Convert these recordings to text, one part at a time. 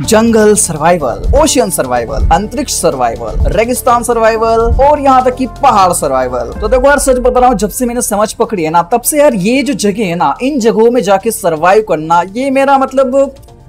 जंगल survival ocean survival अंतरिक्ष survival रेगिस्तान survival और यहाँ तक कि पहाड़ सर्वाइवल तो देखो यार सच बता रहा हूँ जब से मैंने समझ पकड़ी है ना तब से यार ये जो जगह है ना इन जगहों में जाके सर्वाइव करना ये मेरा मतलब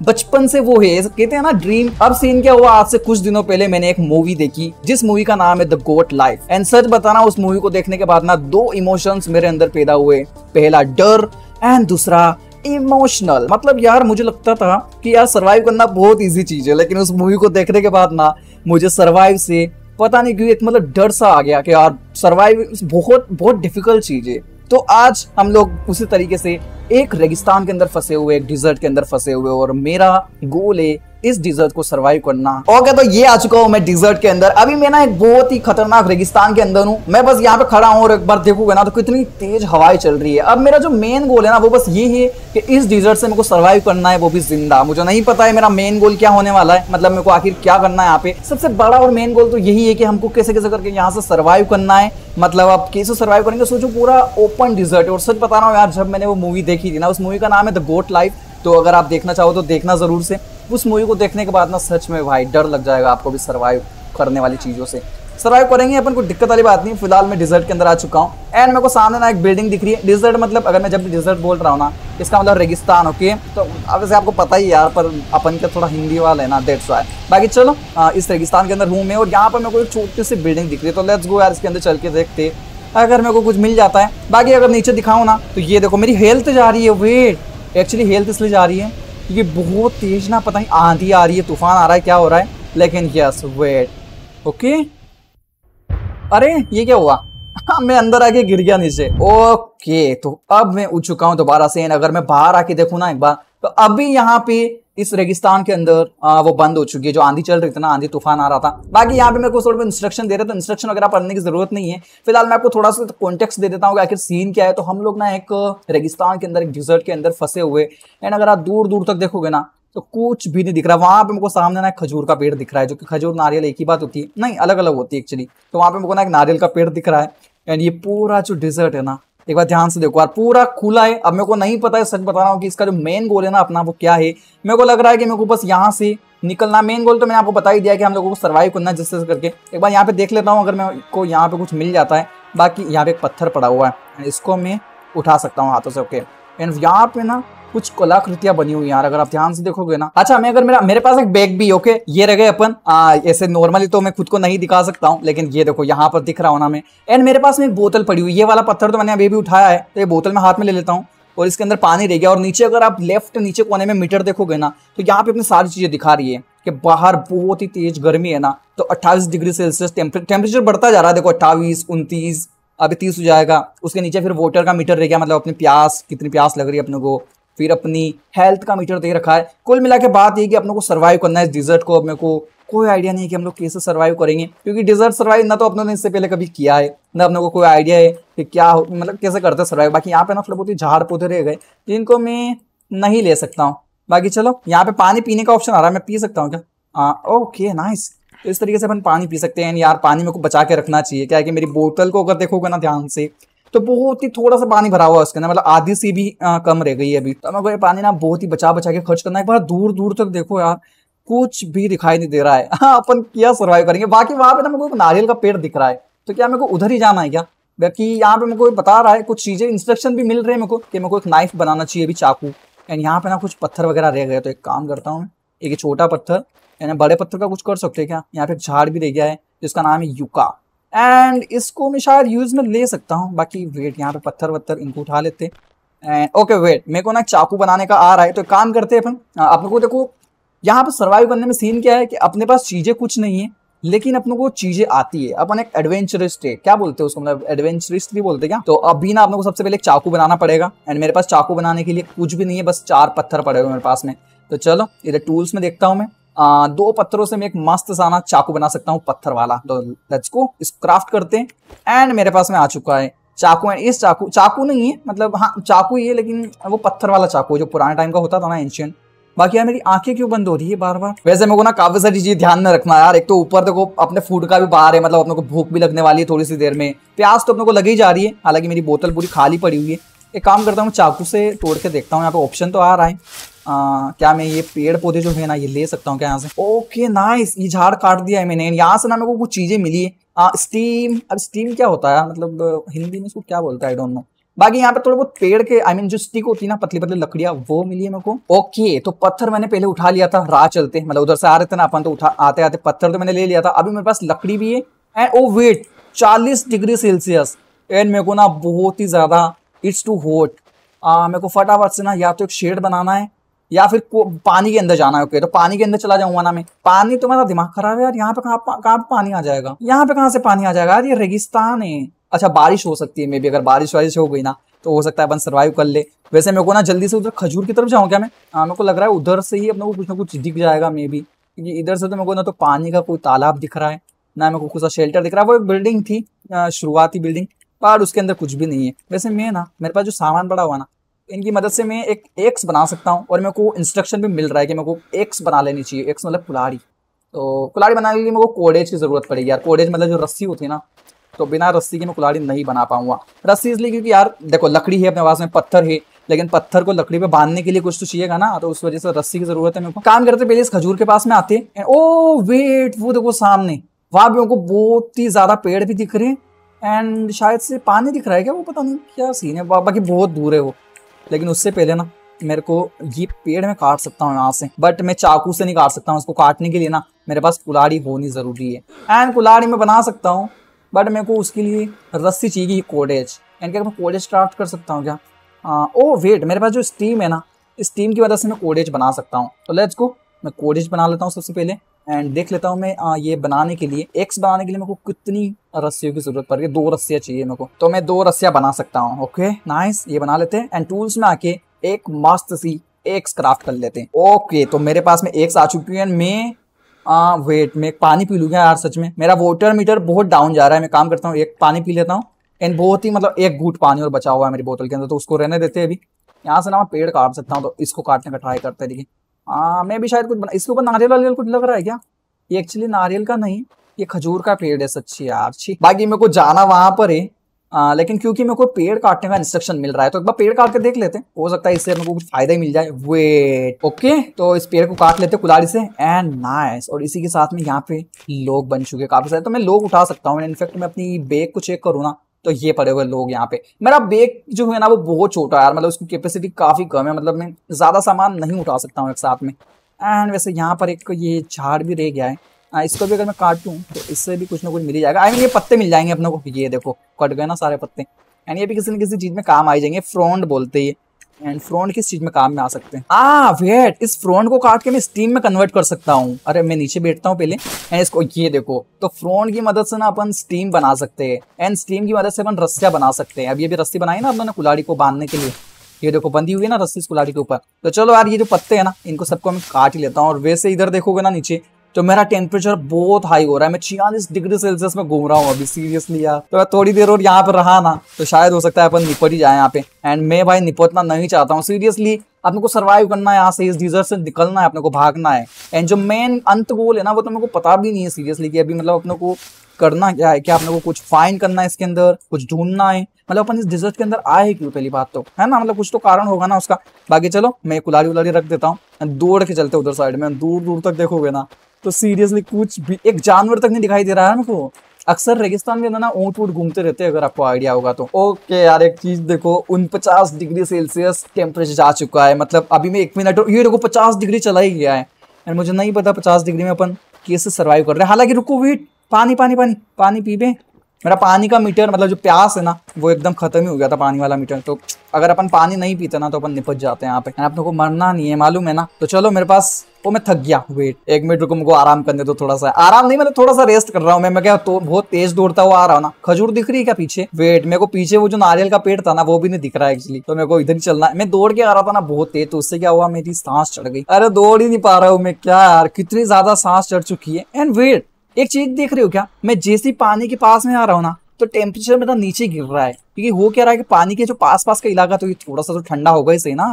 बचपन से वो है कहते हैं ना ड्रीम अब सीन क्या हुआ आज से कुछ दिनों पहले मैंने एक मूवी देखी जिस मूवी का नाम है द गोट लाइफ एंड सच बताना उस मूवी को देखने के बाद ना दो इमोशंस मेरे अंदर पैदा हुए पहला डर एंड दूसरा इमोशनल मतलब यार मुझे लगता था कि यार सरवाइव करना बहुत इजी चीज है लेकिन उस मूवी को देखने के बाद ना मुझे सर्वाइव से पता नहीं क्यों एक मतलब डर सा आ गया कि यार सरवाइव बहुत बहुत डिफिकल्ट चीज है तो आज हम लोग उसी तरीके से एक रेगिस्तान के अंदर फंसे हुए एक डिजर्ट के अंदर फंसे हुए और मेरा गोल है इस डिजर्ट को सर्वाइव करना ओके तो ये आ चुका हूँ मैं डिजर्ट के अंदर अभी मैं ना एक बहुत ही खतरनाक रेगिस्तान के अंदर हूँ मैं बस यहाँ पे खड़ा हूँ और एक बार देखूंगा ना तो कितनी तेज हवाएं चल रही है अब मेरा जो मेन गोल है ना वो बस ये है कि इस डिजर्ट से मेरे को सर्वाइव करना है वो भी जिंदा मुझे नहीं पता है मेरा मेन गोल क्या होने वाला है मतलब मेरे को आखिर क्या करना है यहाँ पे सबसे बड़ा और मेन गोल तो यही है कि हमको कैसे कैसे करके यहाँ से सर्वाइव करना है मतलब आप कैसे सर्वाइव करेंगे सोचो पूरा ओपन डिजर्ट और सच बता रहा हूँ यार जब मैंने वो मूवी देखी थी ना उस मूवी का नाम है द गोट लाइफ तो अगर आप देखना चाहो तो देखना जरूर से उस मूवी को देखने के बाद ना सच में भाई डर लग जाएगा आपको भी सर्वाइव करने वाली चीज़ों से सर्वाइव करेंगे अपन को दिक्कत वाली बात नहीं फिलहाल मैं डिजर्ट के अंदर आ चुका हूँ एंड मेरे को सामने ना एक बिल्डिंग दिख रही है डिजर्ट मतलब अगर मैं जब डिजर्ट बोल रहा हूँ ना इसका मतलब रेगिस्तान ओके तो अब वैसे आपको पता ही यार पर अपन का थोड़ा हिंदी वाला है ना डेट्स वाई बाकी चलो आ, इस रेगिस्तान के अंदर रूम है और यहाँ पर मेरे को एक छोटी सी बिल्डिंग दिख रही है तो लेट्स गो यार इसके अंदर चल के देखते अगर मेरे को कुछ मिल जाता है बाकी अगर नीचे दिखाऊँ ना तो ये देखो मेरी हेल्थ जा रही है वेट एक्चुअली हेल्थ इसलिए जा रही है ये बहुत तेज ना पता नहीं आंधी आ रही है तूफान आ रहा है क्या हो रहा है लेकिन यस वेट ओके अरे ये क्या हुआ हाँ, मैं अंदर आके गिर गया नीचे ओके तो अब मैं उठ चुका हूं दोबारा से अगर मैं बाहर आके देखू ना एक बार तो अभी यहाँ पे इस रेगिस्तान के अंदर आ, वो बंद हो चुकी है जो आंधी चल रही थी ना आंधी तूफान आ रहा था बाकी यहाँ पे मेरे को थोड़ा इंस्ट्रक्शन दे रहे तो इंस्ट्रक्शन वगैरह पढ़ने की जरूरत नहीं है फिलहाल मैं आपको थोड़ा सा कॉन्टेक्स्ट दे देता हूँ आखिर सीन क्या है तो हम लोग ना एक रेगिस्तान के अंदर एक डिजर्ट के अंदर फंसे हुए एंड अगर आप दूर दूर तक देखोगे ना तो कुछ भी नहीं दिख रहा वहां पे मेरे को सामने ना खजूर का पेड़ दिख रहा है जो कि खजूर नारियल एक ही बात होती है नहीं अलग अलग होती है एक्चुअली तो वहां पे मेरे को ना एक नारियल का पेड़ दिख रहा है एंड ये पूरा जो डिजर्ट है ना एक बार ध्यान से देखो यार पूरा खुला है अब मेरे को नहीं पता है सच बता रहा हूँ कि इसका जो मेन गोल है ना अपना वो क्या है मेरे को लग रहा है कि मेरे को बस यहाँ से निकलना मेन गोल तो मैंने आपको बता ही दिया कि हम लोगों को सर्वाइव करना जिससे करके एक बार यहाँ पे देख लेता हूँ अगर मेरे को यहाँ पे कुछ मिल जाता है बाकी यहाँ पे एक पत्थर पड़ा हुआ है इसको मैं उठा सकता हूँ हाथों से ओके एंड यहाँ पे ना कुछ कलाकृतियां बनी हुई यार अगर आप ध्यान से देखोगे ना अच्छा मैं अगर मेरा मेरे पास एक बैग भी ओके ये रह गए अपन ऐसे नॉर्मली तो मैं खुद को नहीं दिखा सकता हूँ लेकिन ये देखो यहाँ पर दिख रहा हूँ ना मैं एंड मेरे पास में एक बोतल पड़ी हुई ये वाला पत्थर तो मैंने अभी भी उठाया है तो ये बोतल में हाथ में ले लेता हूँ और इसके अंदर पानी रह गया और नीचे अगर आप लेफ्ट नीचे कोने में मीटर देखोगे ना तो यहाँ पे अपनी सारी चीजें दिखा रही है कि बाहर बहुत ही तेज गर्मी है ना तो 28 डिग्री सेल्सियस टेम्परेचर बढ़ता जा रहा है देखो अट्ठाईस उनतीस अभी तीस हो जाएगा उसके नीचे फिर वोटर का मीटर रह गया मतलब अपनी प्यास कितनी प्यास लग रही है अपने को फिर अपनी हेल्थ का मीटर दे रखा है कुल मिला के बात ये कि अपने को सर्वाइव करना है इस डिजर्ट को मेरे को कोई आइडिया नहीं है कि हम लोग कैसे सर्वाइव करेंगे क्योंकि डिजर्ट सर्वाइव ना तो अपनों ने इससे पहले कभी किया है ना अपने को कोई आइडिया है कि क्या मतलब कैसे करते हैं सर्वाइव बाकी यहाँ पे ना बहुत झाड़ पौधे रह गए जिनको मैं नहीं ले सकता हूँ बाकी चलो यहाँ पे पानी पीने का ऑप्शन आ रहा है मैं पी सकता हूँ क्या आ, ओके नाइस तो इस तरीके से अपन पानी पी सकते हैं यार पानी मेरे को बचा के रखना चाहिए क्या है कि मेरी बोतल को अगर देखोगे ना ध्यान से तो बहुत ही थोड़ा सा पानी भरा हुआ है उसके अंदर मतलब आधी सी भी आ, कम रह गई है अभी तो हमें ये पानी ना बहुत ही बचा बचा के खर्च करना एक बार दूर दूर तक देखो यार कुछ भी दिखाई नहीं दे रहा है हाँ अपन क्या सर्वाइव करेंगे बाकी वहाँ पे ना मेरे को नारियल का पेड़ दिख रहा है तो क्या मेरे को उधर ही जाना है क्या बाकी यहाँ पे मेरे को बता रहा है कुछ चीज़ें इंस्ट्रक्शन भी मिल रहे हैं मेरे को कि मेरे को एक नाइफ बनाना चाहिए अभी चाकू एंड यहाँ पे ना कुछ पत्थर वगैरह रह गया तो एक काम करता हूँ एक छोटा पत्थर यानी बड़े पत्थर का कुछ कर सकते हैं क्या यहाँ पे एक झाड़ भी रह गया है जिसका नाम है युका एंड इसको मैं शायद यूज में ले सकता हूँ बाकी वेट यहाँ पे पत्थर वत्थर इनको उठा लेते एंड ओके वेट मेरे को ना चाकू बनाने का आ रहा है तो काम करते हैं अपन हाँ, अपने को देखो यहाँ पर सर्वाइव करने में सीन क्या है कि अपने पास चीज़ें कुछ नहीं है लेकिन अपनों को चीजें आती है अपन एक एडवेंचरिस्ट है क्या बोलते हैं उसको मतलब एडवेंचरिस्ट भी बोलते हैं क्या तो अभी ना अपने को सबसे पहले एक चाकू बनाना पड़ेगा एंड मेरे पास चाकू बनाने के लिए कुछ भी नहीं है बस चार पत्थर पड़े हुए मेरे पास में तो चलो इधर टूल्स में देखता हूँ मैं आ, दो पत्थरों से मैं एक मस्त साना चाकू बना सकता हूँ पत्थर वाला तो लेट्स को इस क्राफ्ट करते हैं एंड मेरे पास में आ चुका है चाकू है इस चाकू चाकू नहीं है मतलब हाँ चाकू ही है लेकिन वो पत्थर वाला चाकू जो पुराने टाइम का होता था ना एंशियंट बाकी यार मेरी आंखें क्यों बंद हो रही है बार बार वैसे मेरे को ना काफी सारी चीज ध्यान में रखना यार एक तो ऊपर देखो अपने फूड का भी बाहर है मतलब अपने को भूख भी लगने वाली है थोड़ी सी देर में प्याज तो अपने को लगी ही जा रही है हालांकि मेरी बोतल पूरी खाली पड़ी हुई है एक काम करता हूँ चाकू से तोड़ के देखता हूँ यहाँ पे ऑप्शन तो आ रहा है आ, हाँ, क्या मैं ये पेड़ पौधे जो है ना ये ले सकता हूँ क्या यहाँ से ओके नाइस ये झाड़ काट दिया है मैंने यहाँ से ना मेरे को कुछ चीज़ें मिली है आ, स्टीम अब स्टीम क्या होता है मतलब हिंदी में इसको क्या बोलता है आई डोंट नो बाकी यहाँ पे थोड़े बहुत पेड़ के आई I मीन mean, जो स्टिक होती है ना पतली पतली लकड़ियां वो मिली है मेरे को ओके तो पत्थर मैंने पहले उठा लिया था राह चलते मतलब उधर से आ रहे थे ना अपन तो उठा आते आते पत्थर तो मैंने ले लिया था अभी मेरे पास लकड़ी भी है एंड ओ वेट चालीस डिग्री सेल्सियस एंड मेरे को ना बहुत ही ज़्यादा इट्स टू होट मेरे को फटाफट से ना या तो एक शेड बनाना है या फिर पानी के अंदर जाना है ओके तो पानी के अंदर चला जाऊंगा ना मैं पानी तो मेरा दिमाग खराब है यार यहाँ पे कहाँ कहाँ पे पानी आ जाएगा यहाँ पे कहाँ से पानी आ जाएगा यार ये रेगिस्तान है अच्छा बारिश हो सकती है मे बी अगर बारिश वारिश हो गई ना तो हो सकता है अपन सर्वाइव कर ले वैसे मेरे को ना जल्दी से उधर खजूर की तरफ जाऊँ क्या मैं हाँ मेरे को लग रहा है उधर से ही अपने को कुछ ना कुछ दिख जाएगा मे बी क्योंकि इधर से तो मेरे को ना तो पानी का कोई तालाब दिख रहा है ना मेरे को कुछ शेल्टर दिख रहा है वो एक बिल्डिंग थी शुरुआती बिल्डिंग पर उसके अंदर कुछ भी नहीं है वैसे मैं ना मेरे पास जो सामान पड़ा हुआ ना इनकी मदद से मैं एक एक्स बना सकता हूँ और मेरे को इंस्ट्रक्शन भी मिल रहा है कि मेरे को एक्स बना लेनी चाहिए एक्स मतलब कुलाड़ी तो कुलाड़ी बनाने के लिए मेरे को कोडेज की ज़रूरत पड़ेगी यार कोडेज मतलब जो रस्सी होती है ना तो बिना रस्सी के मैं कुलाड़ी नहीं बना पाऊंगा रस्सी इसलिए क्योंकि यार देखो लकड़ी है अपने पास में पत्थर है लेकिन पत्थर को लकड़ी पे बांधने के लिए कुछ तो चाहिएगा ना तो उस वजह से रस्सी की जरूरत है मेरे को काम करते पहले इस खजूर के पास में आते हैं ओ वेट वो देखो सामने वहां भी उनको बहुत ही ज्यादा पेड़ भी दिख रहे हैं एंड शायद से पानी दिख रहा है क्या वो पता नहीं क्या सीन है बाकी बहुत दूर है वो लेकिन उससे पहले ना मेरे को ये पेड़ में काट सकता हूँ यहाँ से बट मैं चाकू से नहीं काट सकता हूँ उसको काटने के लिए ना मेरे पास कुलाड़ी होनी ज़रूरी है एंड कुलाड़ी मैं बना सकता हूँ बट मेरे को उसके लिए रस्सी चाहिए कोडेज एंड क्या मैं कोडेज क्राफ्ट कर सकता हूँ क्या ओ हाँ, वेट oh मेरे पास जो स्टीम है ना स्टीम की वजह से मैं कोडेज बना सकता हूँ तो लेट्स को मैं कोडेज बना लेता हूँ सबसे पहले एंड देख लेता हूँ मैं आ, ये बनाने के लिए एक्स बनाने के लिए मेरे को कितनी रस्सियों की जरूरत पड़ दो रस्सियाँ चाहिए मेरे को तो मैं दो रस्सियाँ बना सकता हूँ ओके नाइस ये बना लेते हैं एंड टूल्स में आके एक मस्त सी एक्स क्राफ्ट कर लेते हैं ओके तो मेरे पास में एक्स आ चुकी है मैं आ, वेट मैं पानी पी लूँगा यार सच में मेरा वोटर मीटर बहुत डाउन जा रहा है मैं काम करता हूँ एक पानी पी लेता हूँ एंड बहुत ही मतलब एक घूट पानी और बचा हुआ है मेरी बोतल के अंदर तो उसको रहने देते हैं अभी यहाँ से ना मैं पेड़ काट सकता हूँ तो इसको काटने का ट्राई करते हैं देखिए आ, हाँ, मैं भी शायद कुछ बना इसके ऊपर नारियल वारियल कुछ लग रहा है क्या ये एक्चुअली नारियल का नहीं ये खजूर का पेड़ है सच्ची यार छी बाकी मेरे को जाना वहां पर है आ, लेकिन क्योंकि मेरे को पेड़ काटने का इंस्ट्रक्शन मिल रहा है तो एक बार पेड़ काट के देख लेते हैं हो सकता है इससे मेरे को कुछ फायदा ही मिल जाए वेट ओके तो इस पेड़ को काट लेते कुलाड़ी से एंड नाइस और इसी के साथ में यहाँ पे लोग बन चुके काफी सारे तो मैं लोग उठा सकता हूँ इनफेक्ट मैं अपनी बेग को चेक करूँ ना तो ये पड़े हुए लोग यहाँ पे मेरा बैग जो है ना वो बहुत छोटा है यार मतलब उसकी कैपेसिटी काफ़ी कम है मतलब मैं ज़्यादा सामान नहीं उठा सकता हूँ एक साथ में एंड वैसे यहाँ पर एक ये झाड़ भी रह गया है आ, इसको भी अगर मैं काटूँ तो इससे भी कुछ ना कुछ मिल जाएगा आई मीन ये पत्ते मिल जाएंगे अपने को ये देखो कट गए ना सारे पत्ते एंड ये भी किसी न किसी चीज़ में काम आ जाएंगे फ्रॉन्ट बोलते ही एंड फ्रोन किस चीज में काम में आ सकते हैं आ ah, वेट इस फ्रोन को काट के मैं स्टीम में कन्वर्ट कर सकता हूँ अरे मैं नीचे बैठता हूँ पहले एंड इसको ये देखो तो फ्रोन की मदद से ना अपन स्टीम बना सकते हैं एंड स्टीम की मदद से अपन रस्सिया बना सकते हैं अब ये भी रस्सी बनाई ना अपने कुलाड़ी को बांधने के लिए ये देखो बंधी हुई है ना रस्सी इस कुलाड़ी के ऊपर तो चलो यार ये जो पत्ते हैं ना इनको सबको मैं काट ही लेता हूँ और वैसे इधर देखोगे ना नीचे तो मेरा टेम्परेचर बहुत हाई हो रहा है मैं छियालीस डिग्री सेल्सियस में घूम रहा हूँ अभी सीरियसली यार तो मैं थोड़ी देर और यहाँ पर रहा ना तो शायद हो सकता है अपन निपट ही जाए यहाँ पे एंड मैं भाई निपटना नहीं चाहता हूँ सीरियसली अपने को सर्वाइव करना है यहाँ से इस डीजर से निकलना है अपने को भागना है एंड जो मेन अंत गोल है ना वो तो मेरे को पता भी नहीं है सीरियसली कि अभी मतलब अपने को करना क्या है क्या आप लोगों को कुछ फाइन करना है इसके अंदर कुछ ढूंढना है मतलब अपन इस डिजर्ट के अंदर आए क्यों पहली बात तो है ना मतलब कुछ तो कारण होगा ना उसका बाकी चलो मैं कुलाड़ी उलाड़ी रख देता हूँ दौड़ के चलते उधर साइड में दूर दूर तक देखोगे ना तो सीरियसली कुछ भी एक जानवर तक नहीं दिखाई दे रहा है मेरे अक्सर रेगिस्तान के अंदर ना ऊँट ऊट घूमते रहते हैं अगर आपको आइडिया होगा तो ओके यार एक चीज देखो उन पचास डिग्री सेल्सियस टेम्परेचर जा चुका है मतलब अभी मैं एक मिनट ये देखो पचास डिग्री चला ही गया है एंड मुझे नहीं पता पचास डिग्री में अपन कैसे सर्वाइव कर रहे हैं हालांकि रुको वेट पानी पानी पानी पानी पी पे मेरा पानी का मीटर मतलब जो प्यास है ना वो एकदम खत्म ही हो गया था पानी वाला मीटर तो अगर अपन पानी नहीं पीते ना तो अपन निपट जाते हैं यहाँ पे अपने को मरना नहीं है मालूम है ना तो चलो मेरे पास वो मैं थक गया वेट एक मिनट रुको मुझे आराम करने दो थोड़ा सा आराम नहीं मैं मतलब थोड़ा सा रेस्ट कर रहा हूँ मैं मैं क्या तो बहुत तेज दौड़ता हुआ आ रहा हूँ ना खजूर दिख रही है क्या पीछे वेट मेरे को पीछे वो जो नारियल का पेड़ था ना वो भी नहीं दिख रहा है एक्चुअली तो मेरे को इधर ही चलना है मैं दौड़ के आ रहा था ना बहुत तेज तो उससे क्या हुआ मेरी सांस चढ़ गई अरे दौड़ ही नहीं पा रहा हूँ मैं क्या यार कितनी ज्यादा सांस चढ़ चुकी है एंड वेट एक चीज देख रहे हो क्या मैं जैसे ही पानी के पास में आ रहा हूँ ना तो टेम्परेचर मेरा नीचे गिर रहा है क्योंकि हो क्या रहा है कि पानी के जो पास पास का इलाका तो ये थोड़ा सा तो ठंडा होगा इसे ना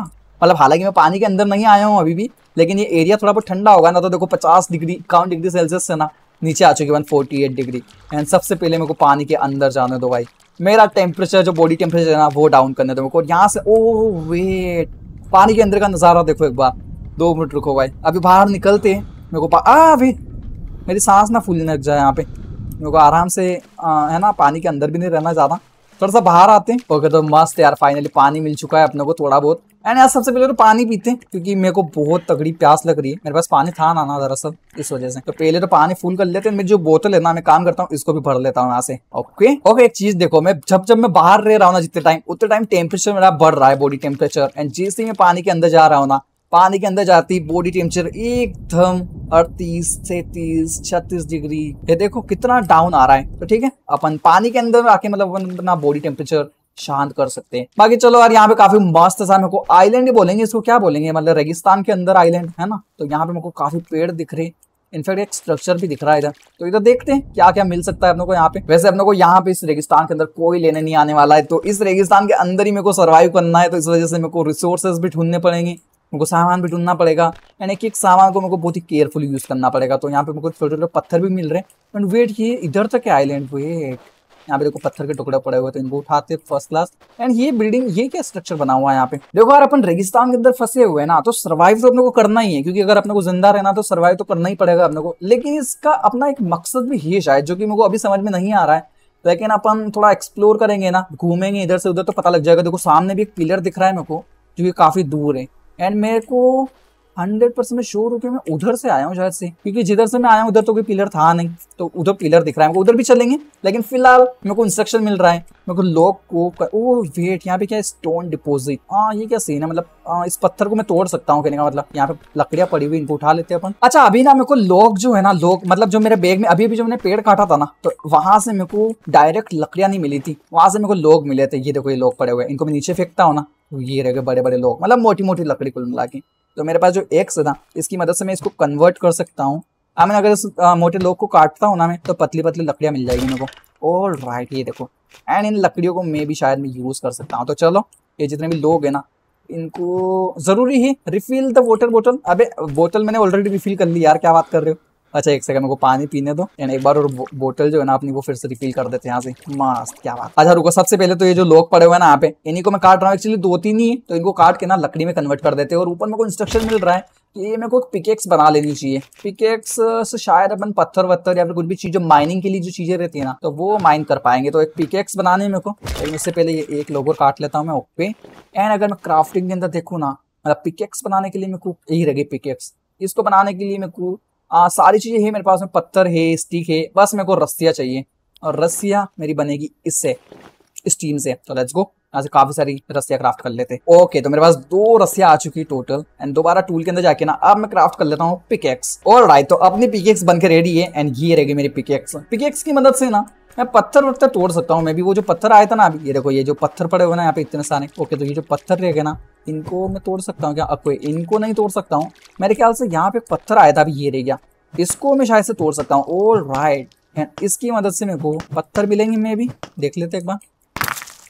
मतलब हालांकि मैं पानी के अंदर नहीं आया हूँ अभी भी लेकिन ये एरिया थोड़ा बहुत ठंडा होगा ना तो देखो पचास डिग्री इक्यावन डिग्री सेल्सियस से ना नीचे आ चुकी one forty eight degree and सबसे पहले मेरे को पानी के अंदर जाने दो भाई मेरा टेम्परेचर जो बॉडी टेम्परेचर है ना वो डाउन करने दो मेरे को यहाँ से ओ oh, वेट पानी के अंदर का नज़ारा देखो एक बार दो मिनट रुको भाई अभी बाहर निकलते हैं मेरे को आ वे मेरी सांस ना फूलने लग जाए यहाँ पे मेरे को आराम से आ, है ना पानी के अंदर भी नहीं रहना ज़्यादा थोड़ा सा बाहर आते हैं ओके तो मस्त यार फाइनली पानी मिल चुका है अपने को थोड़ा बहुत एंड यार सबसे पहले तो पानी पीते हैं क्योंकि मेरे को बहुत तगड़ी प्यास लग रही है मेरे पास पानी था ना ना दरअसल इस वजह से तो पहले तो पानी फुल कर लेते हैं मेरी जो बोतल है ना मैं काम करता हूँ इसको भी भर लेता हूँ यहाँ से ओके ओके एक चीज देखो मैं जब जब मैं बाहर रह रहा हूँ ना जितने टाइम उतने टाइम टेम्परेचर मेरा बढ़ रहा है बॉडी टेम्परेचर एंड जैसे मैं पानी के अंदर जा रहा हूँ ना पानी के अंदर जाती बॉडी टेम्परेचर एकदम अड़तीस सैतीस छत्तीस डिग्री ये देखो कितना डाउन आ रहा है तो ठीक है अपन पानी के अंदर आके मतलब अपन अपना बॉडी टेम्परेचर शांत कर सकते हैं बाकी चलो यार यहाँ पे काफी मस्त सा मेरे को आइलैंड ही बोलेंगे इसको क्या बोलेंगे मतलब रेगिस्तान के अंदर आइलैंड है ना तो यहाँ पे मेरे को काफी पेड़ दिख रहे इनफैक्ट एक स्ट्रक्चर भी दिख रहा है इधर तो इधर देखते हैं क्या क्या मिल सकता है अपने को यहाँ पे वैसे अपने को यहाँ पे इस रेगिस्तान के अंदर कोई लेने नहीं आने वाला है तो इस रेगिस्तान के अंदर ही मेरे को सर्वाइव करना है तो इस वजह से मेरे को रिसोर्सेज भी ढूंढने पड़ेंगे मेरे सामान भी ढूंढना पड़ेगा यानी कि एक सामान को मेरे को बहुत ही केयरफुल यूज़ करना पड़ेगा तो यहाँ पे मेरे को छोटे छोटे पत्थर भी मिल रहे हैं एंड वेट ये इधर तक है आईलैंड पे यहाँ पे देखो पत्थर के टुकड़े पड़े हुए तो इनको उठाते फर्स्ट क्लास एंड ये बिल्डिंग ये क्या स्ट्रक्चर बना हुआ है यहाँ पे देखो यार अपन रेगिस्तान के अंदर फंसे हुए हैं ना तो सर्वाइव तो अपने को करना ही है क्योंकि अगर अपने को जिंदा रहना तो सर्वाइव तो करना ही पड़ेगा अपने को लेकिन इसका अपना एक मकसद भी है शायद जो कि मेरे को अभी समझ में नहीं आ रहा है लेकिन अपन थोड़ा एक्सप्लोर करेंगे ना घूमेंगे इधर से उधर तो पता लग जाएगा देखो सामने भी एक पिलर दिख रहा है मेरे को जो कि काफी दूर है एंड मेरे को हंड्रेड परसेंट मैं श्योर हूँ कि मैं उधर से आया हूँ शायद से क्योंकि जिधर से मैं आया हूँ उधर तो कोई पिलर था नहीं तो उधर पिलर दिख रहा है उधर भी चलेंगे लेकिन फिलहाल मेरे को इंस्ट्रक्शन मिल रहा है मेरे को लॉक को कर... ओ वेट यहाँ पे क्या स्टोन डिपोजिट हाँ ये क्या सीन है मतलब आ, हाँ, इस पत्थर को मैं तोड़ सकता हूँ कहने का मतलब यहाँ पे लकड़ियाँ पड़ी हुई इनको उठा लेते हैं अपन अच्छा अभी ना मेरे को लॉक जो है ना लॉक मतलब जो मेरे बैग में अभी अभी जो मैंने पेड़ काटा था ना तो वहां से मेरे को डायरेक्ट लकड़ियाँ नहीं मिली थी वहां से मेरे को लोग मिले थे ये देखो ये लोग पड़े हुए इनको मैं नीचे फेंकता हूँ ना तो ये रह गए बड़े बड़े लोग मतलब मोटी मोटी लकड़ी कुल मिला के तो मेरे पास जो एक्स था इसकी मदद से मैं इसको कन्वर्ट कर सकता हूँ हाँ मैं अगर इस आ, मोटे लोग को काटता हूँ ना मैं तो पतली पतली लकड़ियाँ मिल जाएगी मेरे को ऑल राइट ये देखो एंड इन लकड़ियों को मैं भी शायद मैं यूज़ कर सकता हूँ तो चलो ये जितने भी लोग हैं ना इनको ज़रूरी है रिफ़िल द वाटर बोटल अबे बोटल मैंने ऑलरेडी रिफ़िल कर ली यार क्या बात कर रहे हो अच्छा एक सेकंड मेरे को पानी पीने दो एंड एक बार और बोतल जो है ना अपनी वो फिर से रिफिल कर देते हैं यहाँ से मस्त क्या बात अच्छा रुको सबसे पहले तो ये जो लोग पड़े हुए हैं ना यहाँ पे इन्हीं को मैं काट रहा हूँ एक्चुअली दो तीन ही है तो इनको काट के ना लकड़ी में कन्वर्ट कर देते हैं और ऊपर मेरे को इंस्ट्रक्शन मिल रहा है कि ये मेरे को पिकेक्स बना लेनी चाहिए पिकेक्स से uh, शायद अपन पत्थर वत्थर या फिर कुछ भी चीज जो माइनिंग के लिए जो चीजें रहती है ना तो वो माइन कर पाएंगे तो एक पिकेक्स बनाने मेरे को लेकिन उससे पहले ये एक लोगों काट लेता हूँ मैं ओके एंड अगर मैं क्राफ्टिंग के अंदर देखू ना मतलब पिकेक्स बनाने के लिए मेरे को यही रहेगी पिकेक्स इसको बनाने के लिए मेरे को आ, सारी चीज़ें है मेरे पास में पत्थर है स्टिक है बस मेरे को रस्सियाँ चाहिए और रस्सियाँ मेरी बनेगी इससे इस टीम से तो लेट्स गो यहाँ से काफी सारी रस्सियां क्राफ्ट कर लेते ओके तो मेरे पास दो रस्सियां आ चुकी टोटल एंड दोबारा टूल के अंदर जाके ना अब मैं क्राफ्ट कर लेता हूँ पिकेक्स और राइट तो अपनी पिकेक्स बनकर रेडी है एंड ये रहेगी मेरी पिकेक्स पिकेक्स की मदद से ना मैं पत्थर वत्थर तोड़ सकता हूँ मैं भी वो जो पत्थर आया था ना अभी ये देखो ये जो पत्थर पड़े हुए ना यहाँ पे इतने सारे ओके तो ये जो पत्थर रह गए ना इनको मैं तोड़ सकता हूँ क्या कोई इनको नहीं तोड़ सकता हूँ मेरे ख्याल से यहाँ पे पत्थर आया था अभी ये रह गया इसको मैं शायद से तोड़ सकता हूँ ओल राइट एंड इसकी मदद से मेरे को पत्थर मिलेंगे मैं भी देख लेते एक बार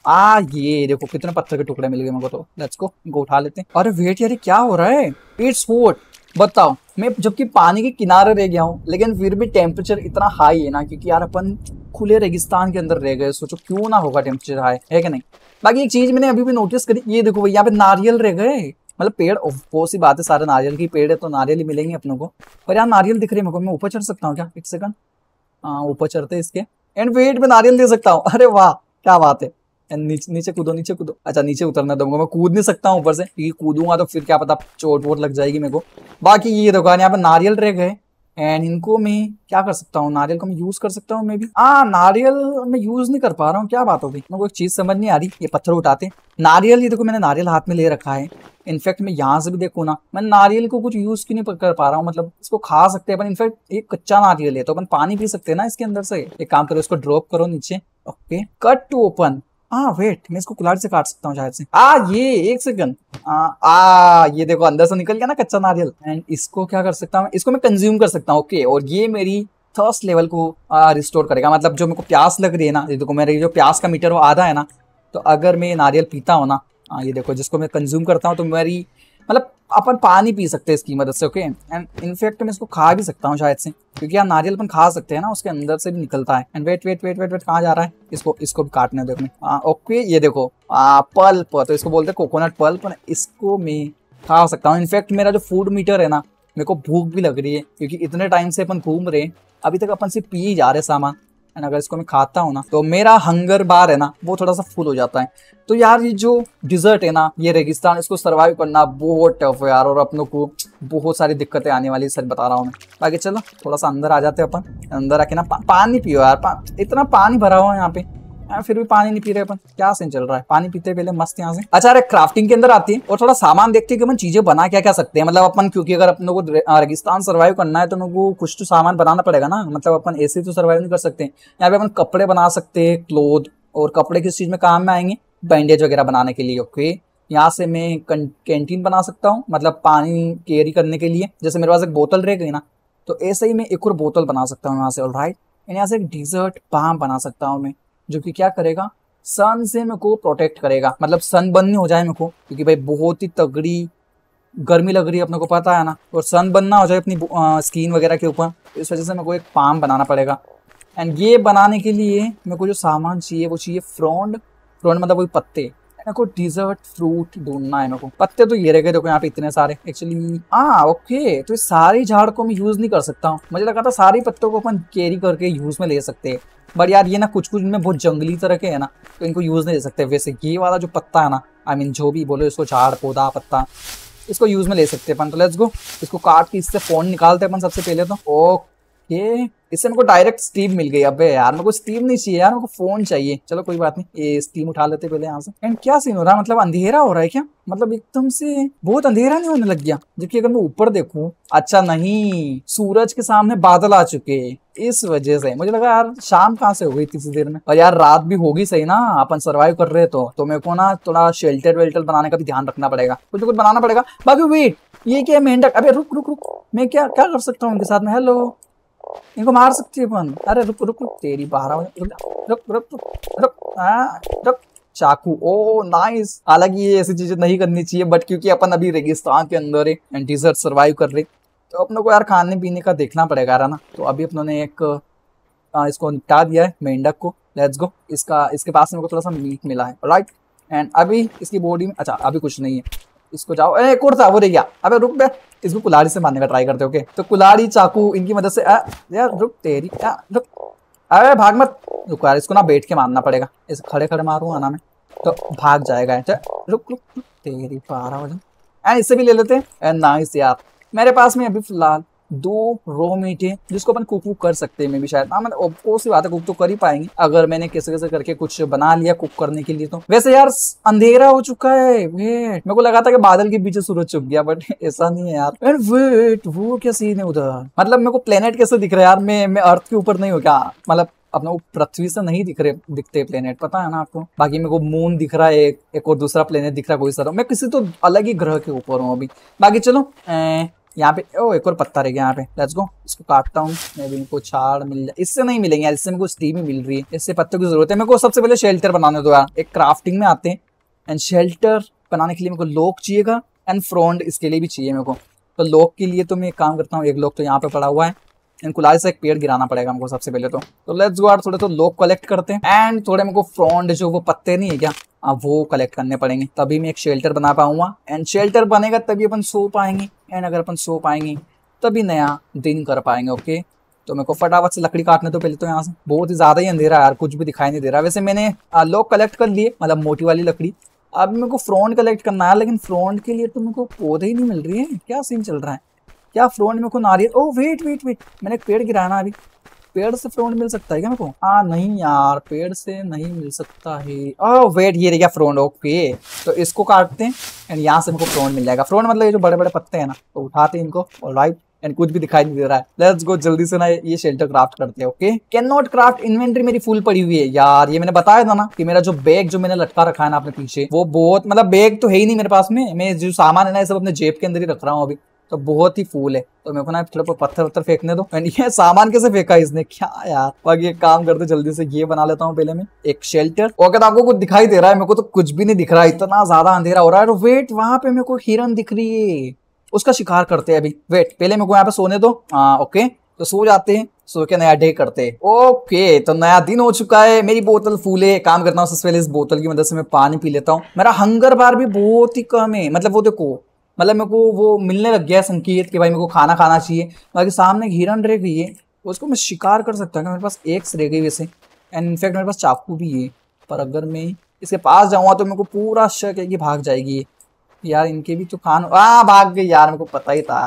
आ ये देखो कितने पत्थर के टुकड़े मिल गए मेरे को तो लेट्स को इनको उठा लेते हैं अरे वेट यार क्या हो रहा है इट्स होट बताओ मैं जबकि पानी के किनारे रह गया हूँ लेकिन फिर भी टेम्परेचर इतना हाई है ना क्योंकि यार अपन खुले रेगिस्तान के अंदर रह गए सोचो क्यों ना होगा टेम्परेचर हाई है कि नहीं बाकी एक चीज मैंने अभी भी नोटिस करी ये देखो भाई यहाँ पे नारियल रह गए मतलब पेड़ बहुत सी बात है सारे नारियल के पेड़ है तो नारियल ही मिलेंगे अपनों को पर यार नारियल दिख रही है मेरे को मैं ऊपर चढ़ सकता हूँ क्या एक सेकंड हाँ, ऊपर चढ़ते इसके एंड वेट में नारियल दे सकता हूँ अरे वाह क्या बात है नीचे नीचे कूदो नीचे कूदो अच्छा नीचे उतरना दूंगा मैं कूद नहीं सकता हूँ ऊपर से क्योंकि कूदूंगा तो फिर क्या पता चोट वोट लग जाएगी मेरे को बाकी ये दुकान यहाँ पर नारियल ट्रेक है एंड इनको मैं क्या कर सकता हूँ नारियल को मैं यूज कर सकता हूँ मे भी आ, नारियल मैं यूज नहीं कर पा रहा हूँ क्या बात होगी मेरे को एक चीज समझ नहीं आ रही ये पत्थर उठाते नारियल ये देखो मैंने नारियल हाथ में ले रखा है इनफैक्ट मैं यहाँ से भी देखू ना मैं नारियल को कुछ यूज क्यों नहीं कर पा रहा हूँ मतलब इसको खा सकते हैं इनफेक्ट इनफैक्ट ये कच्चा नारियल है तो अपन पानी पी सकते हैं ना इसके अंदर से एक काम करो इसको ड्रॉप करो नीचे okay cut to open ah हाँ, वेट मैं इसको कुल्हाड़ी से काट सकता हूँ शायद से आ ये एक सेकंड आ, आ ये देखो अंदर से निकल गया ना कच्चा नारियल एंड इसको क्या कर सकता हूँ इसको मैं कंज्यूम कर सकता हूँ ओके okay, और ये मेरी थर्स्ट लेवल को रिस्टोर करेगा मतलब जो मेरे को प्यास लग रही है ना ये देखो मेरे जो प्यास का मीटर वो आधा है ना तो अगर मैं नारियल पीता हूँ ना आ, ये देखो जिसको मैं कंज्यूम करता हूँ तो मेरी मतलब अपन पानी पी सकते हैं इसकी मदद से ओके एंड इनफैक्ट मैं इसको खा भी सकता हूँ शायद से क्योंकि यार नारियल अपन खा सकते हैं ना उसके अंदर से भी निकलता है and wait wait wait wait wait कहाँ जा रहा है इसको इसको भी काटने देखो ओके हाँ, ये देखो हाँ, पल्प तो इसको बोलते हैं कोकोनट पल्प इसको मैं खा सकता हूँ इनफैक्ट मेरा जो फूड मीटर है ना मेरे को भूख भी लग रही है क्योंकि इतने टाइम से अपन घूम रहे हैं अभी तक अपन सिर्फ पी ही जा रहे सामान एंड अगर इसको मैं खाता हूँ ना तो मेरा हंगर बार है ना वो थोड़ा सा फुल हो जाता है तो यार ये जो डिजर्ट है ना ये रेगिस्तान इसको सर्वाइव करना बहुत टफ है यार और अपनों को बहुत सारी दिक्कतें आने वाली सच बता रहा हूँ मैं बाकी तो चलो थोड़ा सा अंदर आ जाते हैं अपन अंदर आके ना पा, पानी पियो यार पा, इतना पानी भरा हुआ है यहाँ पे हाँ, फिर भी पानी नहीं पी रहे अपन क्या सीन चल रहा है पानी पीते पहले मस्त यहाँ से अच्छा अरे क्राफ्टिंग के अंदर आती है और थोड़ा सामान देखते हैं कि अपन चीजें बना क्या क्या सकते हैं मतलब अपन क्योंकि अगर अपनों को रेगिस्तान सर्वाइव करना है तो उनको कुछ तो सामान बनाना पड़ेगा ना मतलब अपन ऐसे तो सर्वाइव नहीं कर सकते यहाँ पे अपन कपड़े बना सकते हैं क्लोथ और कपड़े किस चीज में काम में आएंगे बैंडेज वगैरह बनाने के लिए ओके यहाँ से मैं कैंटीन बना सकता हूँ मतलब पानी कैरी करने के लिए जैसे मेरे पास एक बोतल रह गई ना तो ऐसे ही मैं एक और बोतल बना सकता हूँ यहाँ से ऑल राइट यहाँ से एक डिजर्ट बाम बना सकता हूँ मैं जो कि क्या करेगा सन से मेरे को प्रोटेक्ट करेगा मतलब सनबर्न नहीं हो जाए मेरे को क्योंकि भाई बहुत ही तगड़ी गर्मी लग रही है अपने को पता है ना और सन बनना हो जाए अपनी स्किन वगैरह के ऊपर तो इस वजह से मेरे को एक पाम बनाना पड़ेगा एंड ये बनाने के लिए मेरे को जो सामान चाहिए वो चाहिए फ्रॉन्ड फ्रॉन्ड मतलब वही पत्ते मेरे को डिजर्ट फ्रूट ढूंढना है मेरे को पत्ते तो ये रह गए देखो यहाँ पे इतने सारे एक्चुअली हाँ ओके तो इस सारे झाड़ को मैं यूज नहीं कर सकता हूँ मुझे लगा था सारे पत्तों को अपन कैरी करके यूज में ले सकते हैं बट यार ये ना कुछ कुछ में बहुत जंगली तरह के है ना तो इनको यूज़ नहीं दे सकते वैसे ये वाला जो पत्ता है ना आई I मीन mean, जो भी बोलो इसको झाड़ पौधा पत्ता इसको यूज़ में ले सकते हैं अपन तो लेट्स गो इसको काट के इससे फ़ोन निकालते हैं अपन सबसे पहले तो ओके इससे मेरे को डायरेक्ट स्टीम मिल गई अबे यार मेरे को स्टीम नहीं चाहिए यार मेरे को फ़ोन चाहिए चलो कोई बात नहीं ये स्टीम उठा लेते पहले यहाँ से एंड क्या सीन हो रहा है मतलब अंधेरा हो रहा है क्या मतलब एकदम से बहुत अंधेरा नहीं होने लग गया जबकि अगर मैं ऊपर देखूं अच्छा नहीं सूरज के सामने बादल आ चुके इस वजह से मुझे लगा यार शाम कहाँ से हो गई इतनी देर में और यार रात भी होगी सही ना अपन सर्वाइव कर रहे तो तो मेरे को ना थोड़ा शेल्टर वेल्टर बनाने का भी ध्यान रखना पड़ेगा कुछ कुछ बनाना पड़ेगा बाकी वेट ये क्या है मेंढक अबे रुक रुक रुक मैं क्या क्या कर सकता हूँ उनके साथ में हेलो इनको मार सकती है अरे रुक रुक रुक तेरी बारह रुक रुक रुक रुक रुक हाँ, चाकू ओ नाइस हालांकि ये ऐसी चीजें नहीं करनी चाहिए बट क्योंकि अपन अभी रेगिस्तान के अंदर है एंटीजर सर्वाइव कर रहे तो अपने को यार खाने पीने का देखना पड़ेगा यार ना तो अभी अपनों ने एक आ, इसको निपटा दिया है मेंढक को लेट्स गो इसका इसके पास में थोड़ा सा मीट मिला है राइट एंड अभी इसकी बॉडी में अच्छा अभी कुछ नहीं है इसको जाओ अरे एक और था वो रह गया अबे रुक बे इसको कुलाड़ी से मारने का ट्राई करते ओके तो कुलाड़ी चाकू इनकी मदद से आ, यार रुक तेरी आ, रुक अरे भाग मत रुक यार इसको ना बैठ के मारना पड़ेगा इस खड़े खड़े मारूंगा आना मैं तो भाग जाएगा रुक रुक, तेरी पारा एंड इससे भी ले लेते हैं नाइस यार मेरे पास में अभी फिलहाल दो रो मीट है जिसको अपन कुक वुक कर सकते हैं मे भी शायद हाँ मतलब ऑफकोर्स बात है कुक तो कर ही पाएंगे अगर मैंने कैसे कैसे करके कुछ बना लिया कुक करने के लिए तो वैसे यार अंधेरा हो चुका है वेट मेरे को लगा था कि बादल के पीछे सूरज चुप गया बट ऐसा नहीं है यार एंड वेट वो क्या सीन है उधर मतलब मेरे को प्लेनेट कैसे दिख रहा है यार मैं मैं अर्थ के ऊपर नहीं हो क्या मतलब अपना वो पृथ्वी से नहीं दिख रहे दिखते प्लेनेट पता है ना आपको बाकी मेरे को मून दिख रहा है एक, एक और दूसरा प्लेनेट दिख रहा है कोई सारा मैं किसी तो अलग ही ग्रह के ऊपर हूँ अभी बाकी चलो यहाँ पे ओ एक और पत्ता रह गया यहाँ पे लेट्स गो इसको काटता हूँ मैं भी इनको छाड़ मिल जाए इससे नहीं मिलेंगे इससे मेरे को स्टीम ही मिल रही है इससे पत्तों की जरूरत है मेरे को सबसे पहले शेल्टर बनाने दो यार एक क्राफ्टिंग में आते हैं एंड शेल्टर बनाने के लिए मेरे को लोक चाहिएगा एंड फ्रॉन्ट इसके लिए भी चाहिए मेरे को तो लोक के लिए तो मैं एक काम करता हूँ एक लोक तो यहाँ पे पड़ा हुआ है इनको कुलाज से एक पेड़ गिराना पड़ेगा हमको सबसे पहले तो तो लेट्स गो यार थोड़े तो लोक कलेक्ट करते हैं एंड थोड़े मेरे को फ्रॉन्ड जो वो पत्ते नहीं है क्या अब वो कलेक्ट करने पड़ेंगे तभी मैं एक शेल्टर बना पाऊंगा एंड शेल्टर बनेगा तभी अपन सो पाएंगे एंड अगर अपन सो पाएंगे तभी नया दिन कर पाएंगे ओके तो मेरे को फटाफट से लकड़ी काटने तो पहले तो यहाँ से बहुत ही ज़्यादा ही अंधेरा यार कुछ भी दिखाई नहीं दे रहा वैसे मैंने लोग कलेक्ट कर लिए मतलब मोटी वाली लकड़ी अब मेरे को फ्रॉन्ट कलेक्ट करना है लेकिन फ्रॉन्ट के लिए तो मेरे को पौधे ही नहीं मिल रही है क्या सीन चल रहा है क्या फ्रॉन्ट मेरे को नारियल ओ वेट वेट वेट मैंने एक पेड़ गिराना अभी पेड़ से फ्रोन मिल सकता है क्या मेरे को हाँ नहीं यार पेड़ से नहीं मिल सकता है ओह वेट ये रहेगा फ्रोन ओके तो इसको काटते हैं एंड यहाँ से मेरे को फ्रोन मिल जाएगा फ्रोन मतलब ये जो बड़े बड़े पत्ते हैं ना तो उठाते हैं इनको और राइट एंड कुछ भी दिखाई नहीं दे रहा है लेट्स गो जल्दी से ना ये शेल्टर क्राफ्ट करते हैं okay can not craft inventory मेरी फुल पड़ी हुई है यार ये मैंने बताया था ना कि मेरा जो बैग जो मैंने लटका रखा है ना अपने पीछे वो बहुत मतलब बैग तो है ही नहीं मेरे पास में मैं जो सामान है ना ये सब अपने जेब के अंदर ही रख रहा हूँ अभी तो बहुत ही फूल है तो मेरे को ना थोड़ा पत्थर वत्थर फेंकने दो एंड ये सामान कैसे फेंका इसने क्या यार बाकी एक काम करते जल्दी से ये बना लेता हूँ पहले मैं एक शेल्टर ओके तो आपको कुछ दिखाई दे रहा है मेरे को तो कुछ भी नहीं दिख रहा है इतना ज्यादा अंधेरा हो रहा है और वेट वहां पे मेरे को हिरन दिख रही है उसका शिकार करते हैं अभी वेट पहले मेरे को यहाँ पे सोने दो हाँ ओके तो सो जाते हैं सो के नया डे करते ओके तो नया दिन हो चुका है मेरी बोतल फूले काम करता हूँ सबसे पहले इस बोतल की मदद से मैं पानी पी लेता हूँ मेरा हंगर बार भी बहुत ही कम है मतलब वो देखो मतलब मेरे को वो मिलने लग गया संकेत कि भाई मेरे को खाना खाना चाहिए बाकी सामने हिरन रह गई है उसको मैं शिकार कर सकता हूँ क्या मेरे पास एक्स रह गई वैसे एंड इनफैक्ट मेरे पास चाकू भी है पर अगर मैं इसके पास जाऊँगा तो मेरे को पूरा शक है कि भाग जाएगी यार इनके भी तो खान आ भाग गए यार मेरे को पता ही था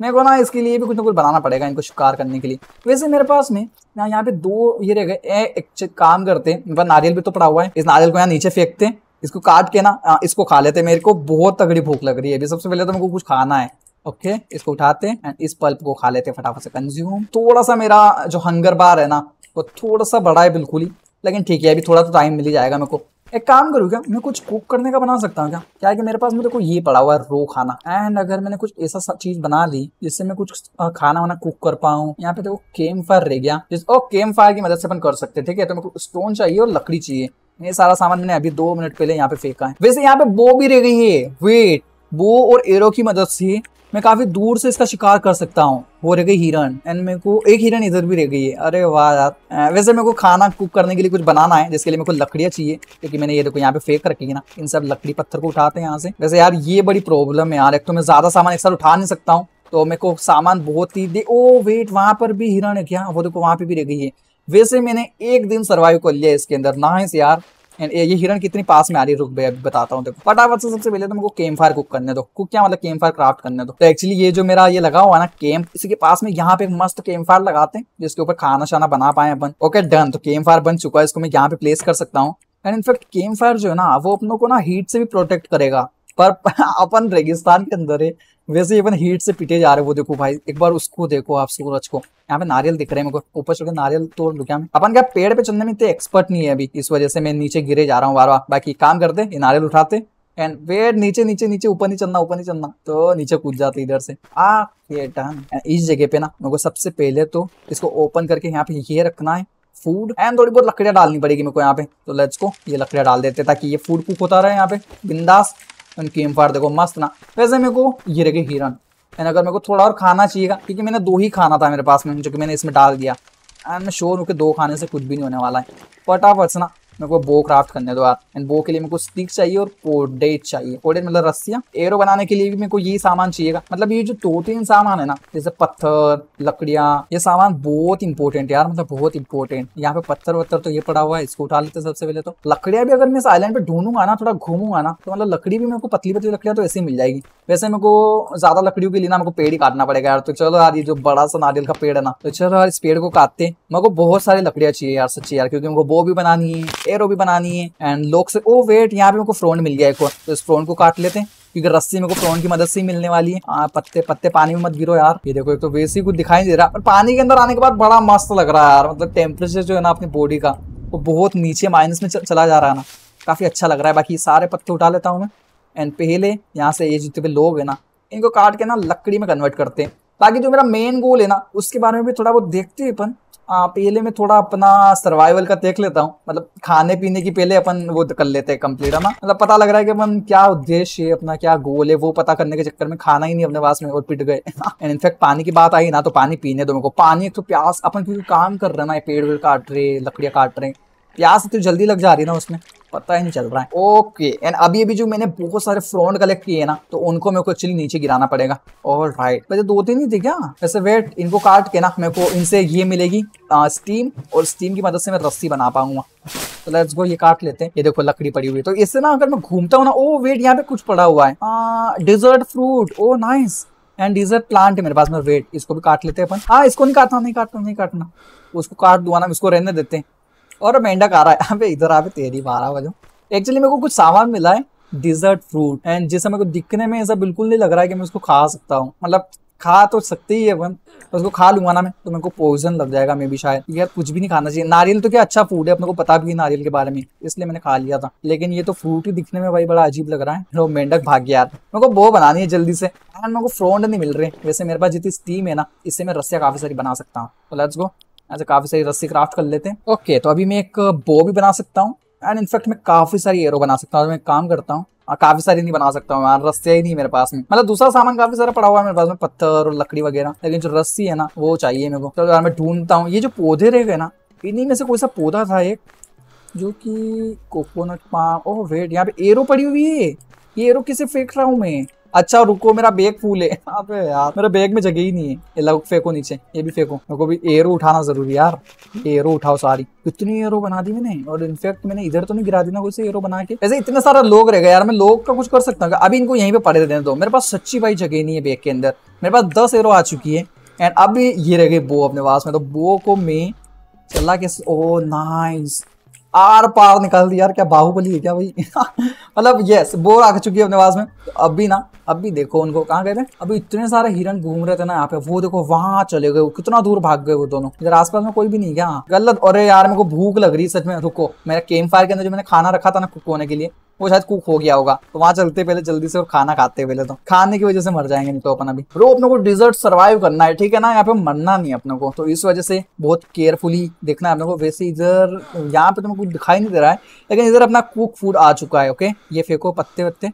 मेरे को ना इसके लिए भी कुछ ना कुछ बनाना पड़ेगा इनको शिकार करने के लिए वैसे मेरे पास में ना यहाँ पे दो ये रह गए एक काम करते हैं नारियल भी तो पड़ा हुआ है इस नारियल को यहाँ नीचे फेंकते हैं इसको काट के ना हाँ, इसको खा लेते मेरे को बहुत तगड़ी भूख लग रही है अभी सबसे पहले तो मेरे को कुछ खाना है ओके okay, इसको उठाते एंड इस पल्प को खा लेते फटाफट से कंज्यूम थोड़ा सा मेरा जो हंगर बार है ना वो थोड़ा सा बड़ा है बिल्कुल ही लेकिन ठीक है अभी थोड़ा तो टाइम मिल ही जाएगा मेरे को एक काम करूँ क्या मैं कुछ कुक करने का बना सकता हूँ क्या क्या कि मेरे पास में देखो ये पड़ा हुआ है रो खाना एंड अगर मैंने कुछ ऐसा चीज बना ली जिससे मैं कुछ खाना वाना कुक कर पाऊँ यहाँ पे देखो केम फायर रह गया जिस ओ केम फायर की मदद से अपन कर सकते हैं ठीक है तो मेरे को स्टोन चाहिए और लकड़ी चाहिए ये सारा सामान मैंने अभी दो मिनट पहले यहाँ पे फेंका है वैसे यहाँ पे बो भी रह गई है वेट बो और एरो की मदद से मैं काफ़ी दूर से इसका शिकार कर सकता हूँ वो रह गई हिरन एंड मेरे को एक हिरन इधर भी रह गई है अरे वाह यार वैसे मेरे को खाना कुक करने के लिए कुछ बनाना है जिसके लिए मेरे को लकड़ियाँ चाहिए क्योंकि मैंने ये देखो यहाँ पे फेंक रखी है ना इन सब लकड़ी पत्थर को उठाते हैं यहाँ से वैसे यार ये बड़ी प्रॉब्लम है यार एक तो मैं ज़्यादा सामान एक साथ उठा नहीं सकता हूँ तो मेरे को सामान बहुत ही दे ओ वेट वहाँ पर भी हिरन है क्या वो देखो वहाँ पे भी रह गई है वैसे मैंने एक दिन सर्वाइव कर लिया इसके अंदर ना है यार ये हिरन कितनी पास में आ रही है रुक बे अभी बताता हूँ देखो फटाफट से सबसे पहले तो मुझे केम फायर कुक करने दो कुक क्या मतलब केम फायर क्राफ्ट करने दो तो एक्चुअली ये जो मेरा ये लगा हुआ ना केम इसी के पास में यहाँ पे मस्त केम फायर लगाते हैं जिसके ऊपर खाना शाना बना पाए अपन ओके डन तो केम फायर बन चुका है इसको मैं यहाँ पे प्लेस कर सकता हूँ एंड इनफेक्ट केम फायर जो है ना वो अपनों को ना हीट से भी प्रोटेक्ट करेगा पर अपन रेगिस्तान के अंदर है वैसे इवन हीट से पीटे जा रहे वो देखो भाई एक बार उसको देखो आप सूरज को यहाँ पे नारियल दिख रहे हैं मेरे को ऊपर चढ़कर नारियल तोड़ लू क्या अपन क्या पेड़ पे चढ़ने में इतने एक्सपर्ट नहीं है अभी इस वजह से मैं नीचे गिरे जा रहा हूँ बार बार बाकी काम करते ये नारियल उठाते एंड वेट नीचे नीचे नीचे ऊपर नहीं चलना ऊपर नहीं चलना तो नीचे कूद जाते इधर से आ ये डन इस जगह पे ना मेरे को सबसे पहले तो इसको ओपन करके यहाँ पे ये रखना है फूड एंड थोड़ी बहुत लकड़ियाँ डालनी पड़ेगी मेरे को यहाँ पे तो लेट्स को ये लकड़ियाँ डाल देते ताकि ये फूड कुक होता रहे यहाँ पे बिंदास उनकी एम फार देखो मस्त ना वैसे मेरे को ये रखे हिरन एंड अगर मेरे को थोड़ा और खाना चाहिएगा क्योंकि मैंने दो ही खाना था मेरे पास में जो कि मैंने इसमें डाल दिया एंड मैं शोर हूँ कि दो खाने से कुछ भी नहीं होने वाला है फटाफट से ना मेरे को बो क्राफ्ट करने दो यार एंड बो के लिए मेरे को स्टिक चाहिए और कोडेट चाहिए कोडेट मतलब रस्सियाँ एरो बनाने के लिए भी मेरे को ये सामान चाहिएगा मतलब ये जो दो तीन सामान है ना जैसे पत्थर लकड़ियाँ ये सामान बहुत इंपॉर्टेंट यार मतलब बहुत इंपॉर्टेंट यहाँ पे पत्थर वत्थर तो ये पड़ा हुआ है इसको उठा लेते सबसे पहले तो लकड़ियाँ भी अगर मैं इस आइलैंड पे ढूंढूंगा ना थोड़ा घूमूंगा ना तो मतलब लकड़ी भी मेरे को पतली पतली लकड़ियाँ तो ऐसे मिल जाएगी वैसे मेरे को ज्यादा लकड़ियों के लिए ना मेरे को पेड़ ही काटना पड़ेगा यार तो चलो यार ये जो बड़ा सा नारियल का पेड़ है ना तो चलो यार इस पेड़ को काटते मेरे को बहुत सारी लकड़ियाँ चाहिए यार सच्ची यार क्योंकि मेरे को बो भी बनानी है एरो भी बनानी है एंड लोग से ओ oh, वेट यहाँ पे मेरे को फ्रोन मिल गया एक और तो इस फ्रोन को काट लेते हैं क्योंकि रस्सी मेरे को फ्रोन की मदद से ही मिलने वाली है आ, हाँ, पत्ते पत्ते पानी में मत गिरो यार ये देखो एक तो वैसे ही कुछ दिखाई नहीं दे रहा पर पानी के अंदर आने के बाद बड़ा मस्त लग रहा है यार मतलब टेम्परेचर जो है ना अपनी बॉडी का वो बहुत नीचे माइनस में चला जा रहा है ना काफ़ी अच्छा लग रहा है बाकी सारे पत्ते उठा लेता हूँ मैं एंड पहले यहाँ से ये जितने भी लोग है ना इनको काट के ना लकड़ी में कन्वर्ट करते हैं ताकि जो मेरा मेन गोल है ना उसके बारे में भी थोड़ा बहुत देखते हैं अपन हाँ, पहले मैं थोड़ा अपना सर्वाइवल का देख लेता हूँ मतलब खाने पीने की पहले अपन वो कर लेते हैं कंप्लीट है ना मतलब पता लग रहा है कि अपन क्या उद्देश्य है अपना क्या गोल है वो पता करने के चक्कर में खाना ही नहीं अपने पास में और पिट गए एंड इनफैक्ट पानी की बात आई ना तो पानी पीने दो मेरे को पानी एक तो प्यास अपन क्योंकि काम कर रहे हैं ना पेड़ वेड़ काट रहे लकड़ियाँ काट रहे प्यास तो जल्दी लग जा रही है ना उसमें पता ही नहीं चल रहा है ओके एंड अभी अभी जो मैंने बहुत सारे फ्रॉन्ट कलेक्ट किए ना तो उनको मेरे को एक्चुअली नीचे गिराना पड़ेगा और राइट वैसे दो तीन ही थे क्या वैसे वेट इनको काट के ना मेरे को इनसे ये मिलेगी आ, स्टीम और स्टीम की मदद से मैं रस्सी बना पाऊंगा तो लेट्स गो ये काट लेते हैं ये देखो लकड़ी पड़ी हुई है तो इससे ना अगर मैं घूमता हूँ ना ओ वेट यहाँ पे कुछ पड़ा हुआ है desert fruit oh nice and desert plant है मेरे पास में वेट इसको भी काट लेते हैं अपन हाँ इसको नहीं काटना नहीं काटना नहीं काटना उसको काट दुआना ना इसको रहने देते हैं और मेंढक आ रहा है अबे इधर आ तेरी मारा वजू एक्चुअली मेरे को कुछ सामान मिला है डिजर्ट फ्रूट एंड जैसे मेरे को दिखने में ऐसा बिल्कुल नहीं लग रहा है कि मैं उसको खा सकता हूँ मतलब खा तो सकते ही है तो उसको खा लूंगा ना मैं तो मेरे को पॉइजन लग जाएगा मे भी शायद यार कुछ भी नहीं खाना चाहिए नारियल तो क्या अच्छा फूड है अपने को पता भी नारियल के बारे में इसलिए मैंने खा लिया था लेकिन ये तो फ्रूट ही दिखने में भाई बड़ा अजीब लग रहा है मेंढक भाग गया यार मेरे को बो बनानी है जल्दी से एंड मेरे को फ्रोंड नहीं मिल रहे वैसे मेरे पास जितनी स्टीम है ना इससे मैं रस्सियाँ काफी सारी बना सकता हूँ तो लेट्स गो ऐसे काफ़ी सारी रस्सी क्राफ्ट कर लेते हैं ओके okay, तो अभी मैं एक बो भी बना सकता हूँ एंड इनफैक्ट मैं काफ़ी सारी एरो बना सकता हूँ मैं काम करता हूँ हाँ, काफी सारी नहीं बना सकता हूँ यार ही नहीं मेरे पास में मतलब दूसरा सामान काफी सारा पड़ा हुआ है मेरे पास में पत्थर और लकड़ी वगैरह लेकिन जो रस्सी है ना वो चाहिए मेरे को तो यार मैं ढूंढता हूँ ये जो पौधे रह गए ना इन्हीं में से कोई सा पौधा था एक जो कि कोकोनट पाम ओह वेट यहाँ पे एरो पड़ी हुई है ये एरो किसे फेंक रहा हूँ मैं अच्छा रुको मेरा बैग फूल है अबे यार मेरे बैग में जगह ही नहीं है ये लग फेंको नीचे ये भी फेंको मेरे को भी एरो उठाना जरूरी यार एरो उठाओ सारी इतनी एरो बना दी मैंने और इनफेक्ट मैंने इधर तो नहीं गिरा दी ना से एरो बना के वैसे इतना सारा लोग रह यार मैं लोग का कुछ कर सकता हूँ अभी इनको यहीं पे पड़े देने दो मेरे पास सच्ची भाई जगह नहीं है बैग के अंदर मेरे पास दस एरो आ चुकी है एंड अब ये रह गए बो अपने पास में तो बो को मैं चला के ओ नाइस oh, आर पार निकाल दिया यार क्या बाहुबली है क्या भाई मतलब यस बोर आ चुकी है अपने पास में तो अब भी ना अब भी देखो उनको कहाँ गए थे अभी इतने सारे हिरन घूम रहे थे ना यहाँ पे वो देखो वहाँ चले गए कितना दूर भाग गए वो दोनों इधर आसपास में कोई भी नहीं गया गलत अरे यार मेरे को भूख लग रही सच में रुको मेरा केम फायर के अंदर जो मैंने खाना रखा था ना कुक होने के लिए वो शायद कुक हो गया होगा तो वहां चलते पहले जल्दी से और खाना खाते पहले तो खाने की वजह से मर जाएंगे नहीं तो अपन अभी रो अपने को डिजर्ट सर्वाइव करना है ठीक है ना यहाँ पे मरना नहीं अपने को तो इस वजह से बहुत केयरफुली देखना है अपने को वैसे इधर यहाँ पे तुमको तो कुछ दिखाई नहीं दे रहा है लेकिन इधर अपना कुक फूड आ चुका है ओके ये फेंको पत्ते वत्ते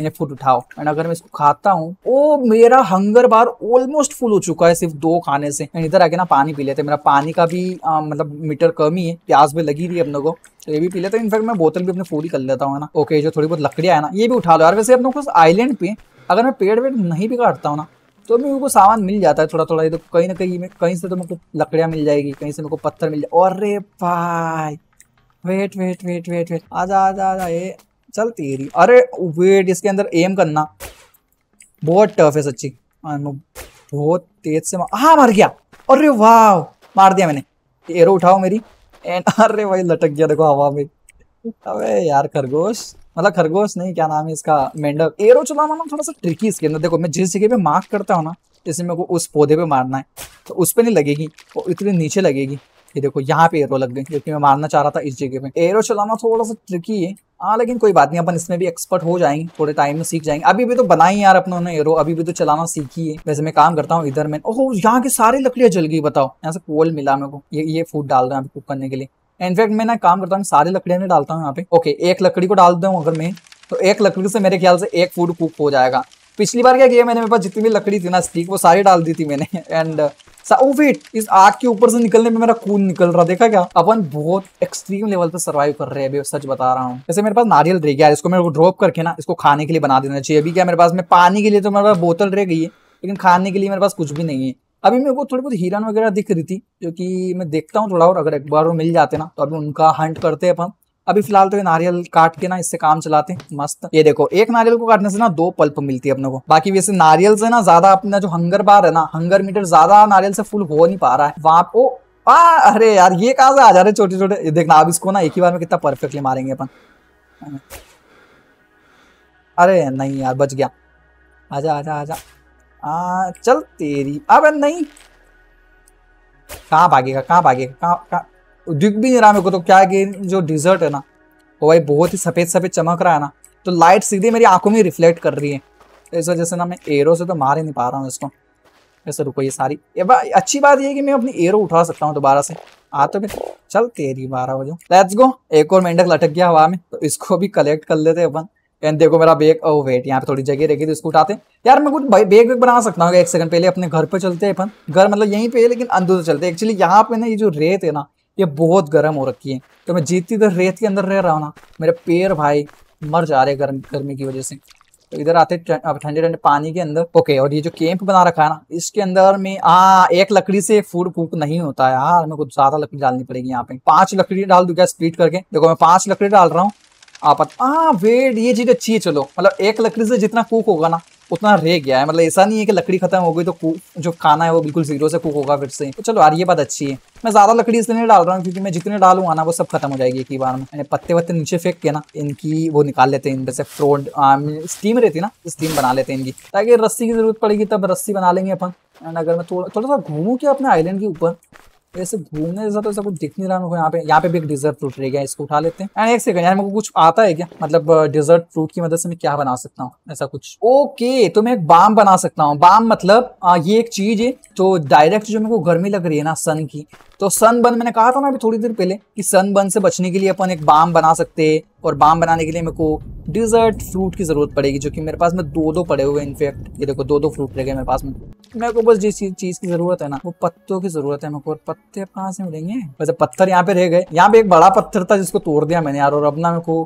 इन्हें फूड उठाओ एंड अगर मैं इसको खाता हूँ ओ मेरा हंगर बार ऑलमोस्ट फुल हो चुका है सिर्फ दो खाने से एंड इधर आके ना पानी पी लेते हैं मेरा पानी का भी आ, मतलब मीटर कम ही है प्याज भी लगी रही है अपने को तो ये भी पी लेते हैं इनफैक्ट मैं बोतल भी अपने फूल ही कर लेता हूँ ना ओके जो थोड़ी बहुत लकड़ियाँ है ना ये भी उठा लो यार वैसे अपने को आइलैंड पे अगर मैं पेड़ वेड़ नहीं भी काटता हूँ ना तो भी मेरे को सामान मिल जाता है थोड़ा थोड़ा ये तो कहीं ना कहीं कहीं से तो मेरे को लकड़ियाँ मिल जाएगी कहीं से मेरे को पत्थर मिल जाए अरे भाई wait wait wait wait wait आजा आजा आजा ये चल तेरी अरे वेट इसके अंदर एम करना बहुत टफ है सच्ची हाँ, बहुत तेज से मार हाँ मार गया अरे वाह मार दिया मैंने एरो उठाओ मेरी एंड अरे भाई लटक गया देखो हवा में अबे यार खरगोश मतलब खरगोश नहीं क्या नाम है इसका मेंढक एरो चलाना ना थोड़ा सा ट्रिकी इसके अंदर देखो मैं जिस जगह पे मार्क करता हूँ ना जैसे मेरे को उस पौधे पे मारना है तो उस पर नहीं लगेगी वो इतने नीचे लगेगी ये देखो यहाँ पे एरो लग गई क्योंकि मैं मारना चाह रहा था इस जगह पे एरो चलाना थोड़ा सा ट्रिकी है हाँ लेकिन कोई बात नहीं अपन इसमें भी एक्सपर्ट हो जाएंगे थोड़े टाइम में सीख जाएंगे अभी भी तो बनाई यार अपनों ने एरो अभी भी तो चलाना सीखी है वैसे मैं काम करता हूँ इधर में ओह यहाँ की सारी लकड़ियाँ जल गई बताओ यहाँ से कोल मिला मेरे को ये ये फूड डाल रहे हैं अभी कुक करने के लिए इनफैक्ट मैं ना काम करता हूँ सारी लकड़ियाँ नहीं डालता हूँ यहाँ पे ओके एक लकड़ी को डाल दूँ अगर मैं तो एक लकड़ी से मेरे ख्याल से एक फूड कुक हो जाएगा पिछली बार क्या किया मैंने मेरे पास जितनी भी लकड़ी थी ना स्टीक वो सारी डाल दी थी मैंने एंड वेट इस आग के ऊपर से निकलने में मेरा खून निकल रहा देखा क्या अपन बहुत एक्सट्रीम लेवल पे सर्वाइव कर रहे हैं सच बता रहा हूँ जैसे मेरे पास नारियल रह गया इसको मेरे को ड्रॉप करके ना इसको खाने के लिए बना देना चाहिए अभी क्या मेरे पास में पानी के लिए तो मेरे पास बोतल रह गई है लेकिन खाने के लिए मेरे पास कुछ भी नहीं है अभी मेरे को थोड़ी बहुत हीरन वगैरह दिख रही थी जो कि मैं देखता हूँ थोड़ा और अगर एक बार वो मिल जाते ना तो अभी उनका हंट करते हैं अपन अभी फिलहाल तो ये नारियल काट के ना इससे काम चलाते हैं मस्त ये देखो एक नारियल को काटने से ना दो पल्प मिलती है अपने को बाकी वैसे नारियल से ना ज्यादा अपना जो हंगर बार है ना हंगर मीटर ज्यादा नारियल से फुल हो नहीं पा रहा है वहां को आ, अरे यार ये कहा से आ जा रहे छोटे छोटे देखना अब इसको ना एक ही बार में कितना परफेक्टली मारेंगे अपन अरे नहीं यार बच गया आजा आजा आजा आ चल तेरी अब नहीं कहाँ भागेगा कहाँ भागेगा कहाँ दिख भी नहीं रहा मेरे को तो क्या कि जो डिजर्ट है ना वो भाई बहुत ही सफ़ेद सफ़ेद चमक रहा है ना तो लाइट सीधे मेरी आंखों में रिफ्लेक्ट कर रही है इस वजह से ना मैं एरो से तो मार ही नहीं पा रहा हूँ इसको ऐसे रुको ये सारी ये बा, अच्छी बात ये कि मैं अपनी एरो उठा सकता हूँ दोबारा से आ तो मैं चल तेरी बारह बजे लेट्स गो एक और मेंढक लटक गया हवा में तो इसको भी कलेक्ट कर लेते अपन एंड देखो मेरा बैग ओ वेट यहाँ पे थोड़ी जगह रह गई तो इसको उठाते यार मैं कुछ बैग वेग बना सकता हूँ एक सेकंड पहले अपने घर पे चलते हैं अपन घर मतलब यहीं पे है लेकिन अंदर से तो चलते हैं एक्चुअली यहाँ पे ना ये जो रेत है ना ये बहुत गर्म हो रखी है तो मैं जीती इधर तो रेत के अंदर रह रहा हूँ ना मेरे पैर भाई मर जा रहे गर्म गर्मी की वजह से तो इधर आते ठंडे ठंडे पानी के अंदर ओके और ये जो कैंप बना रखा है ना इसके अंदर में आ एक लकड़ी से फूड फूक नहीं होता यार मेरे को ज्यादा लकड़ी डालनी पड़ेगी यहाँ पे पांच लकड़ी डाल दू क्या स्प्लिट करके देखो मैं पांच लकड़ी डाल रहा हूँ आप आ वेट ये चीज अच्छी है चलो मतलब एक लकड़ी से जितना कुक होगा ना उतना रह गया है मतलब ऐसा नहीं है कि लकड़ी खत्म हो गई तो जो खाना है वो बिल्कुल जीरो से कुक होगा फिर से तो चलो यार ये बात अच्छी है मैं ज्यादा लकड़ी इसलिए नहीं डाल रहा हूँ क्योंकि मैं जितने डालूंगा ना वो सब खत्म हो जाएगी एक ही बार में पत्ते वत्ते नीचे फेंक के ना इनकी वो निकाल लेते हैं इन से फ्रोड स्टीम रहती ना स्टीम तो बना लेते हैं इनकी ताकि रस्सी की जरूरत पड़ेगी तब रस्सी बना लेंगे अपन एंड अगर मैं थोड़ा थोड़ा सा घूमू क्या अपने आइलैंड के ऊपर तो ऐसे घूमने जैसा तो ऐसा कुछ दिख नहीं रहा मेरे को यहाँ पे यहाँ पे भी एक डिजर्ट फ्रूट रह गया इसको उठा लेते हैं एंड एक सेकंड यार मेरे को कुछ आता है क्या मतलब डिजर्ट uh, फ्रूट की मदद से मैं क्या बना सकता हूँ ऐसा कुछ ओके तो मैं एक बाम बना सकता हूँ बाम मतलब आ, uh, ये एक चीज है तो डायरेक्ट जो मेरे को गर्मी लग रही है ना सन की तो सन बन मैंने कहा था ना अभी थोड़ी देर पहले कि सन बन से बचने के लिए अपन एक बाम बना सकते हैं और बाम बनाने के लिए मेरे को डिजर्ट फ्रूट की जरूरत पड़ेगी जो कि मेरे पास में दो दो पड़े हुए इनफेक्ट ये देखो दो दो फ्रूट रह गए मेरे पास में मेरे को बस जिस चीज की जरूरत है ना वो पत्तों की जरूरत है मेरे को पत्ते कहाँ से मिलेंगे वैसे पत्थर यहाँ पे रह गए यहाँ पे एक बड़ा पत्थर था जिसको तोड़ दिया मैंने यार और अब ना मेरे को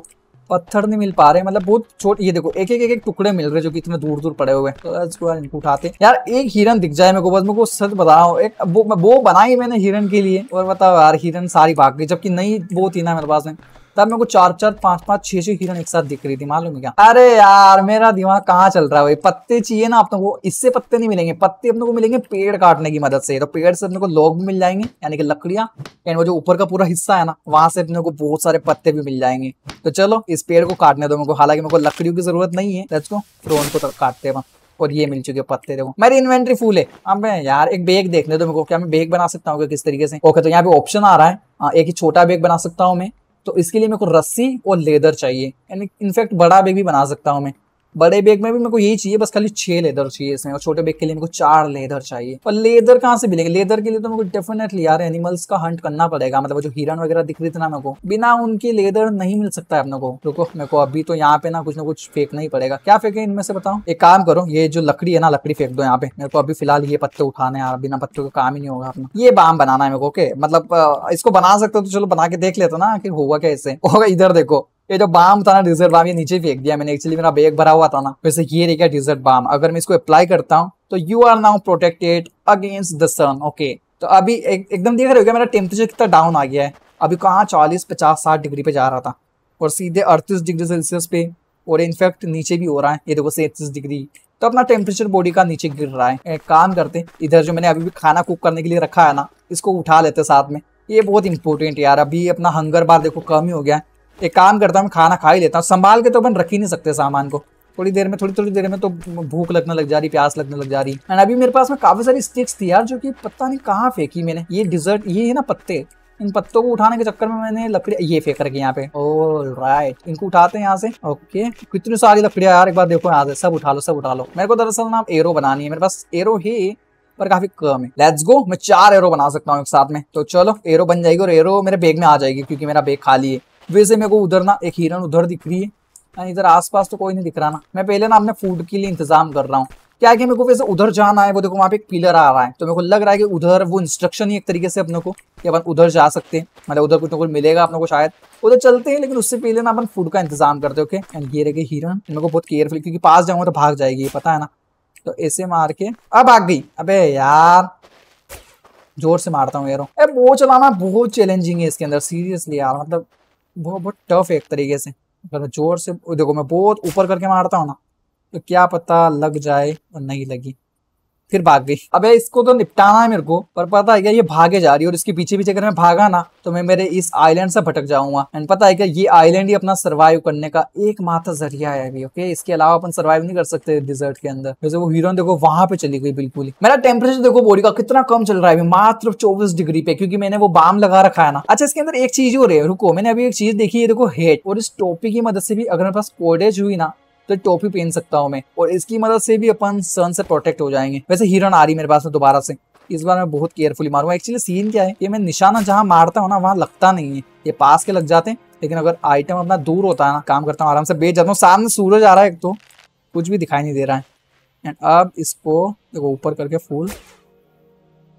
पत्थर नहीं मिल पा रहे मतलब बहुत छोटे ये देखो एक एक एक एक टुकड़े मिल रहे जो कि इतने दूर दूर पड़े हुए हैं तो इनको उठाते यार एक हिरन दिख जाए मेरे को बस मेरे को सच बता रहा हूँ एक वो वो बनाई मैंने हिरन के लिए और बताओ यार हिरन सारी भाग गई जबकि नहीं वो थी ना मेरे पास में तब मेरे को चार चार पांच पांच छह छह हिरन एक साथ दिख रही थी मालूम क्या अरे यार मेरा दिमाग कहाँ चल रहा है भाई पत्ते चाहिए ना अपने को इससे पत्ते नहीं मिलेंगे पत्ते अपने को मिलेंगे पेड़ काटने की मदद से तो पेड़ से अपने को लोग भी मिल जाएंगे यानी कि लकड़िया एंड वो जो ऊपर का पूरा हिस्सा है ना वहां से अपने को बहुत सारे पत्ते भी मिल जाएंगे तो चलो इस पेड़ को काटने दो मेरे को हालांकि मेरे को लकड़ियों की जरूरत नहीं है लेट्स को को तो काटते हैं और ये मिल चुके पत्ते देखो मेरी इन्वेंट्री फुल है अब यार एक बेग देखने दो मेरे को क्या मैं बेग बना सकता हूँ किस तरीके से ओके तो यहाँ पे ऑप्शन आ रहा है हाँ, एक ही छोटा बेग बना सकता हूँ मैं तो इसके लिए मेरे को रस्सी और लेदर चाहिए यानी इनफैक्ट बड़ा बैग भी बना सकता हूँ मैं बड़े बैग में भी मेरे को यही चाहिए बस खाली छह लेदर चाहिए इसमें और छोटे बैग के लिए मेरे को चार लेदर चाहिए और लेदर कहाँ से मिलेगा लेदर के लिए तो मेरे को डेफिनेटली यार एनिमल्स का हंट करना पड़ेगा मतलब जो हिरन वगैरह दिख रही थी ना मेरे को बिना उनके लेदर नहीं मिल सकता है अपने को रुको मेरे को अभी तो यहाँ पे ना कुछ ना कुछ फेंकना ही पड़ेगा क्या फेंके इनमें से बताओ एक काम करो ये जो लकड़ी है ना लकड़ी फेंक दो यहाँ पे मेरे को अभी फिलहाल ये पत्ते उठाने यार बिना पत्तों का काम ही नहीं होगा अपना ये बाम बनाना है मेरे को ओके मतलब इसको बना सकते हो तो चलो बना के देख लेते ना कि होगा क्या इससे होगा इधर देखो ये जो बाम था ना डिजर्ट बाम ये नीचे फेंक दिया मैंने एक्चुअली मेरा बैग भरा हुआ था ना वैसे ये रहेगा डिजर्ट बाम अगर मैं इसको अप्लाई करता हूँ तो you are now protected against the sun okay तो अभी एक, एकदम देख रहे हो मेरा टेम्परेचर कितना डाउन आ गया है अभी कहाँ चालीस पचास साठ डिग्री पे जा रहा था और सीधे अड़तीस डिग्री सेल्सियस पे और इनफेक्ट नीचे भी हो रहा है ये देखो सैंतीस डिग्री तो अपना टेम्परेचर बॉडी का नीचे गिर रहा है एक काम करते इधर जो मैंने अभी भी खाना कुक करने के लिए रखा है ना इसको उठा लेते साथ में ये बहुत इंपॉर्टेंट यार अभी अपना हंगर बार देखो कम ही हो गया है एक काम करता हूँ खाना खा ही लेता हूँ संभाल के तो अपन रख ही नहीं सकते सामान को थोड़ी देर में थोड़ी थोड़ी देर में तो भूख लगने लग जा रही प्यास लगने लग जा रही एंड अभी मेरे पास में काफी सारी स्टिक्स थी यार जो कि पता नहीं कहाँ फेंकी मैंने ये डिजर्ट ये है ना पत्ते इन पत्तों को उठाने के चक्कर में मैंने लकड़ी ये फेंक रखी यहाँ पे ओह राइट इनको उठाते हैं यहाँ से ओके कितनी सारी लकड़ियाँ यार एक बार देखो यहाँ से सब उठा लो सब उठा लो मेरे को दरअसल ना एरो बनानी है मेरे पास एरो ही पर काफी कम है लेट्स गो मैं चार एरो बना सकता हूँ एक साथ में तो चलो एरो बन जाएगी और एरो मेरे बैग में आ जाएगी क्योंकि मेरा बैग खाली है वैसे मेरे को उधर ना एक हिरन उधर दिख रही है इधर आसपास तो कोई नहीं दिख रहा ना मैं पहले ना अपने फूड के लिए इंतजाम कर रहा हूँ क्या कि मेरे को वैसे उधर जाना है वो देखो वहाँ पे एक पिलर आ रहा है तो मेरे को लग रहा है कि उधर वो इंस्ट्रक्शन ही एक तरीके से अपने को कि अपन उधर जा सकते हैं मतलब उधर कुछ ना कुछ मिलेगा अपने को शायद उधर चलते हैं लेकिन उससे पहले ना अपन फूड का इंतजाम करते हैं ओके एंड ये रहेगी हिरन मेरे को बहुत केयरफुल क्योंकि पास जाऊँगा तो भाग जाएगी पता है ना तो ऐसे मार के अब आग गई अबे यार जोर से मारता हूँ यार वो चलाना बहुत चैलेंजिंग है इसके अंदर सीरियसली यार मतलब बहुत बहुत टफ है एक तरीके से अगर मतलब जोर से देखो मैं बहुत ऊपर करके मारता हूँ ना तो क्या पता लग जाए और नहीं लगी फिर भाग गई अब इसको तो निपटाना है मेरे को पर पता है क्या ये भागे जा रही है और इसके पीछे पीछे अगर मैं भागा ना तो मैं मेरे इस आइलैंड से भटक जाऊंगा एंड पता है क्या ये आइलैंड ही अपना सर्वाइव करने का एकमात्र जरिया है अभी ओके इसके अलावा अपन सर्वाइव नहीं कर सकते डिजर्ट के अंदर जैसे वो हीरोन देखो वहां पे चली गई बिल्कुल ही मेरा टेम्परेचर देखो बोरी का कितना कम चल रहा है मात्र चौबीस डिग्री पे क्योंकि मैंने वो बाम लगा रखा है ना अच्छा इसके अंदर एक चीज हो रही है रुको मैंने अभी एक चीज देखी है देखो हेट और इस टोपी की मदद से भी अगर मेरे पास कोडेज हुई ना तो टोपी पहन सकता हूँ मैं और इसकी मदद से भी अपन सन से प्रोटेक्ट हो जाएंगे वैसे हिरन आ रही मेरे पास में दोबारा से इस बार मैं बहुत केयरफुली मारूंगा एक्चुअली सीन क्या है ये मैं निशाना जहाँ मारता हूँ ना वहाँ लगता नहीं है ये पास के लग जाते हैं लेकिन अगर आइटम अपना दूर होता है ना काम करता हूँ आराम से बेच जाता हूँ सामने सूरज आ रहा है एक तो कुछ भी दिखाई नहीं दे रहा है एंड अब इसको देखो ऊपर करके फूल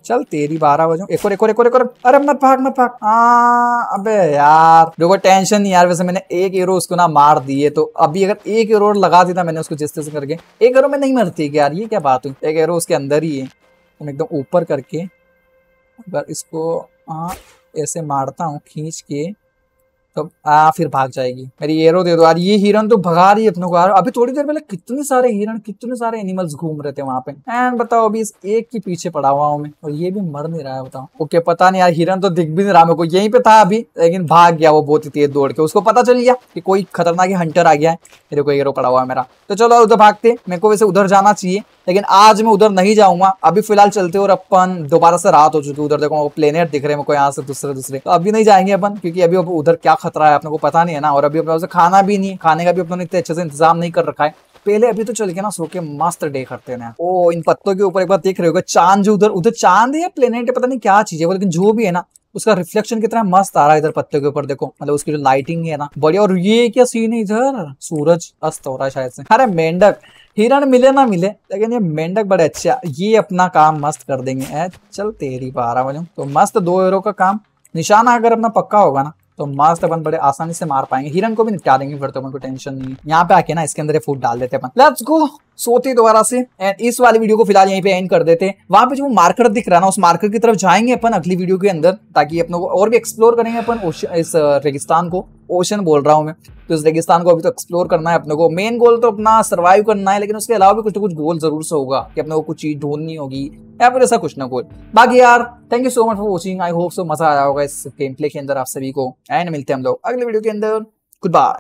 चल तेरी बारह बजे एक और एक और एक और एक और अरे मत भाग मत भाग आ, अबे यार देखो टेंशन नहीं यार वैसे मैंने एक एरो उसको ना मार दिए तो अभी अगर एक एरो लगा था मैंने उसको जिस तरह से करके एक एरो में नहीं मरती यार ये क्या बात हुई एक एरो उसके अंदर ही है मैं एकदम ऊपर करके अगर इसको हाँ, ऐसे मारता हूँ खींच के तो आ फिर भाग जाएगी मेरी एरो दे दो यार ये हिरन तो भगा रही है अपने को यार अभी थोड़ी देर पहले कितने सारे हिरन कितने सारे एनिमल्स घूम रहे थे वहां पे एंड बताओ अभी इस एक के पीछे पड़ा हुआ हूँ मैं और ये भी मर नहीं रहा है बताओ ओके पता नहीं यार हिरन तो दिख भी नहीं रहा मेरे को यहीं पे था अभी लेकिन भाग गया वो बहुत ही तेज दौड़ के उसको पता चल गया कि कोई खतरनाक हंटर आ गया है मेरे को एरो पड़ा हुआ है मेरा तो चलो उधर भागते मेरे को वैसे उधर जाना चाहिए लेकिन आज मैं उधर नहीं जाऊंगा अभी फिलहाल चलते और अपन दोबारा से रात हो चुकी उधर देखो प्लेनेट दिख रहे हैं मेरे को यहाँ से दूसरे दूसरे तो अभी नहीं जाएंगे अपन क्योंकि अभी उधर क्या खतरा है अपने को पता नहीं है ना और अभी अपने खाना भी नहीं खाने का भी अपने इतने अच्छे से इंतजाम नहीं कर रखा है पहले अभी तो चल के ना सो के मस्त डे करते हैं ओ इन पत्तों के ऊपर एक बार देख रहे हो चांद जो उधर उधर चांद या प्लेनेट है पता नहीं क्या चीज है वो लेकिन जो भी है ना उसका रिफ्लेक्शन कितना मस्त आ रहा है इधर पत्ते के ऊपर देखो मतलब उसकी जो लाइटिंग है ना बढ़िया और ये क्या सीन है इधर सूरज अस्त हो रहा है शायद से अरे मेंढक हिरण मिले ना मिले लेकिन ये मेंढक बड़े अच्छे ये अपना काम मस्त कर देंगे चल तेरी बारह बजे तो मस्त दो एरो का काम निशाना अगर अपना पक्का होगा ना तो मस्त अपन बड़े आसानी से मार पाएंगे हिरन को भी निपटा देंगे फिर तो अपन को टेंशन नहीं यहाँ पे आके ना इसके अंदर फूड डाल देते अपन लेट्स गो सोते दोबारा से एंड इस वाली वीडियो को फिलहाल यहीं पे एंड कर देते हैं वहां पे जो मार्कर दिख रहा ना उस मार्कर की तरफ जाएंगे अपन अगली वीडियो के अंदर ताकि अपनों को और भी एक्सप्लोर करेंगे अपन इस रेगिस्तान को ओशन बोल रहा हूँ मैं तो इस रेगिस्तान को अभी तो एक्सप्लोर करना है अपने को मेन गोल तो अपना सर्वाइव करना है लेकिन उसके अलावा भी कुछ ना कुछ गोल जरूर से होगा कि अपने को कुछ चीज ढूंढनी होगी या फिर ऐसा कुछ ना कुछ बाकी यार thank you so much for watching I hope so मजा आया होगा इस गेम प्ले के अंदर आप सभी को एंड मिलते हैं हम लोग अगले वीडियो के अंदर गुड बाय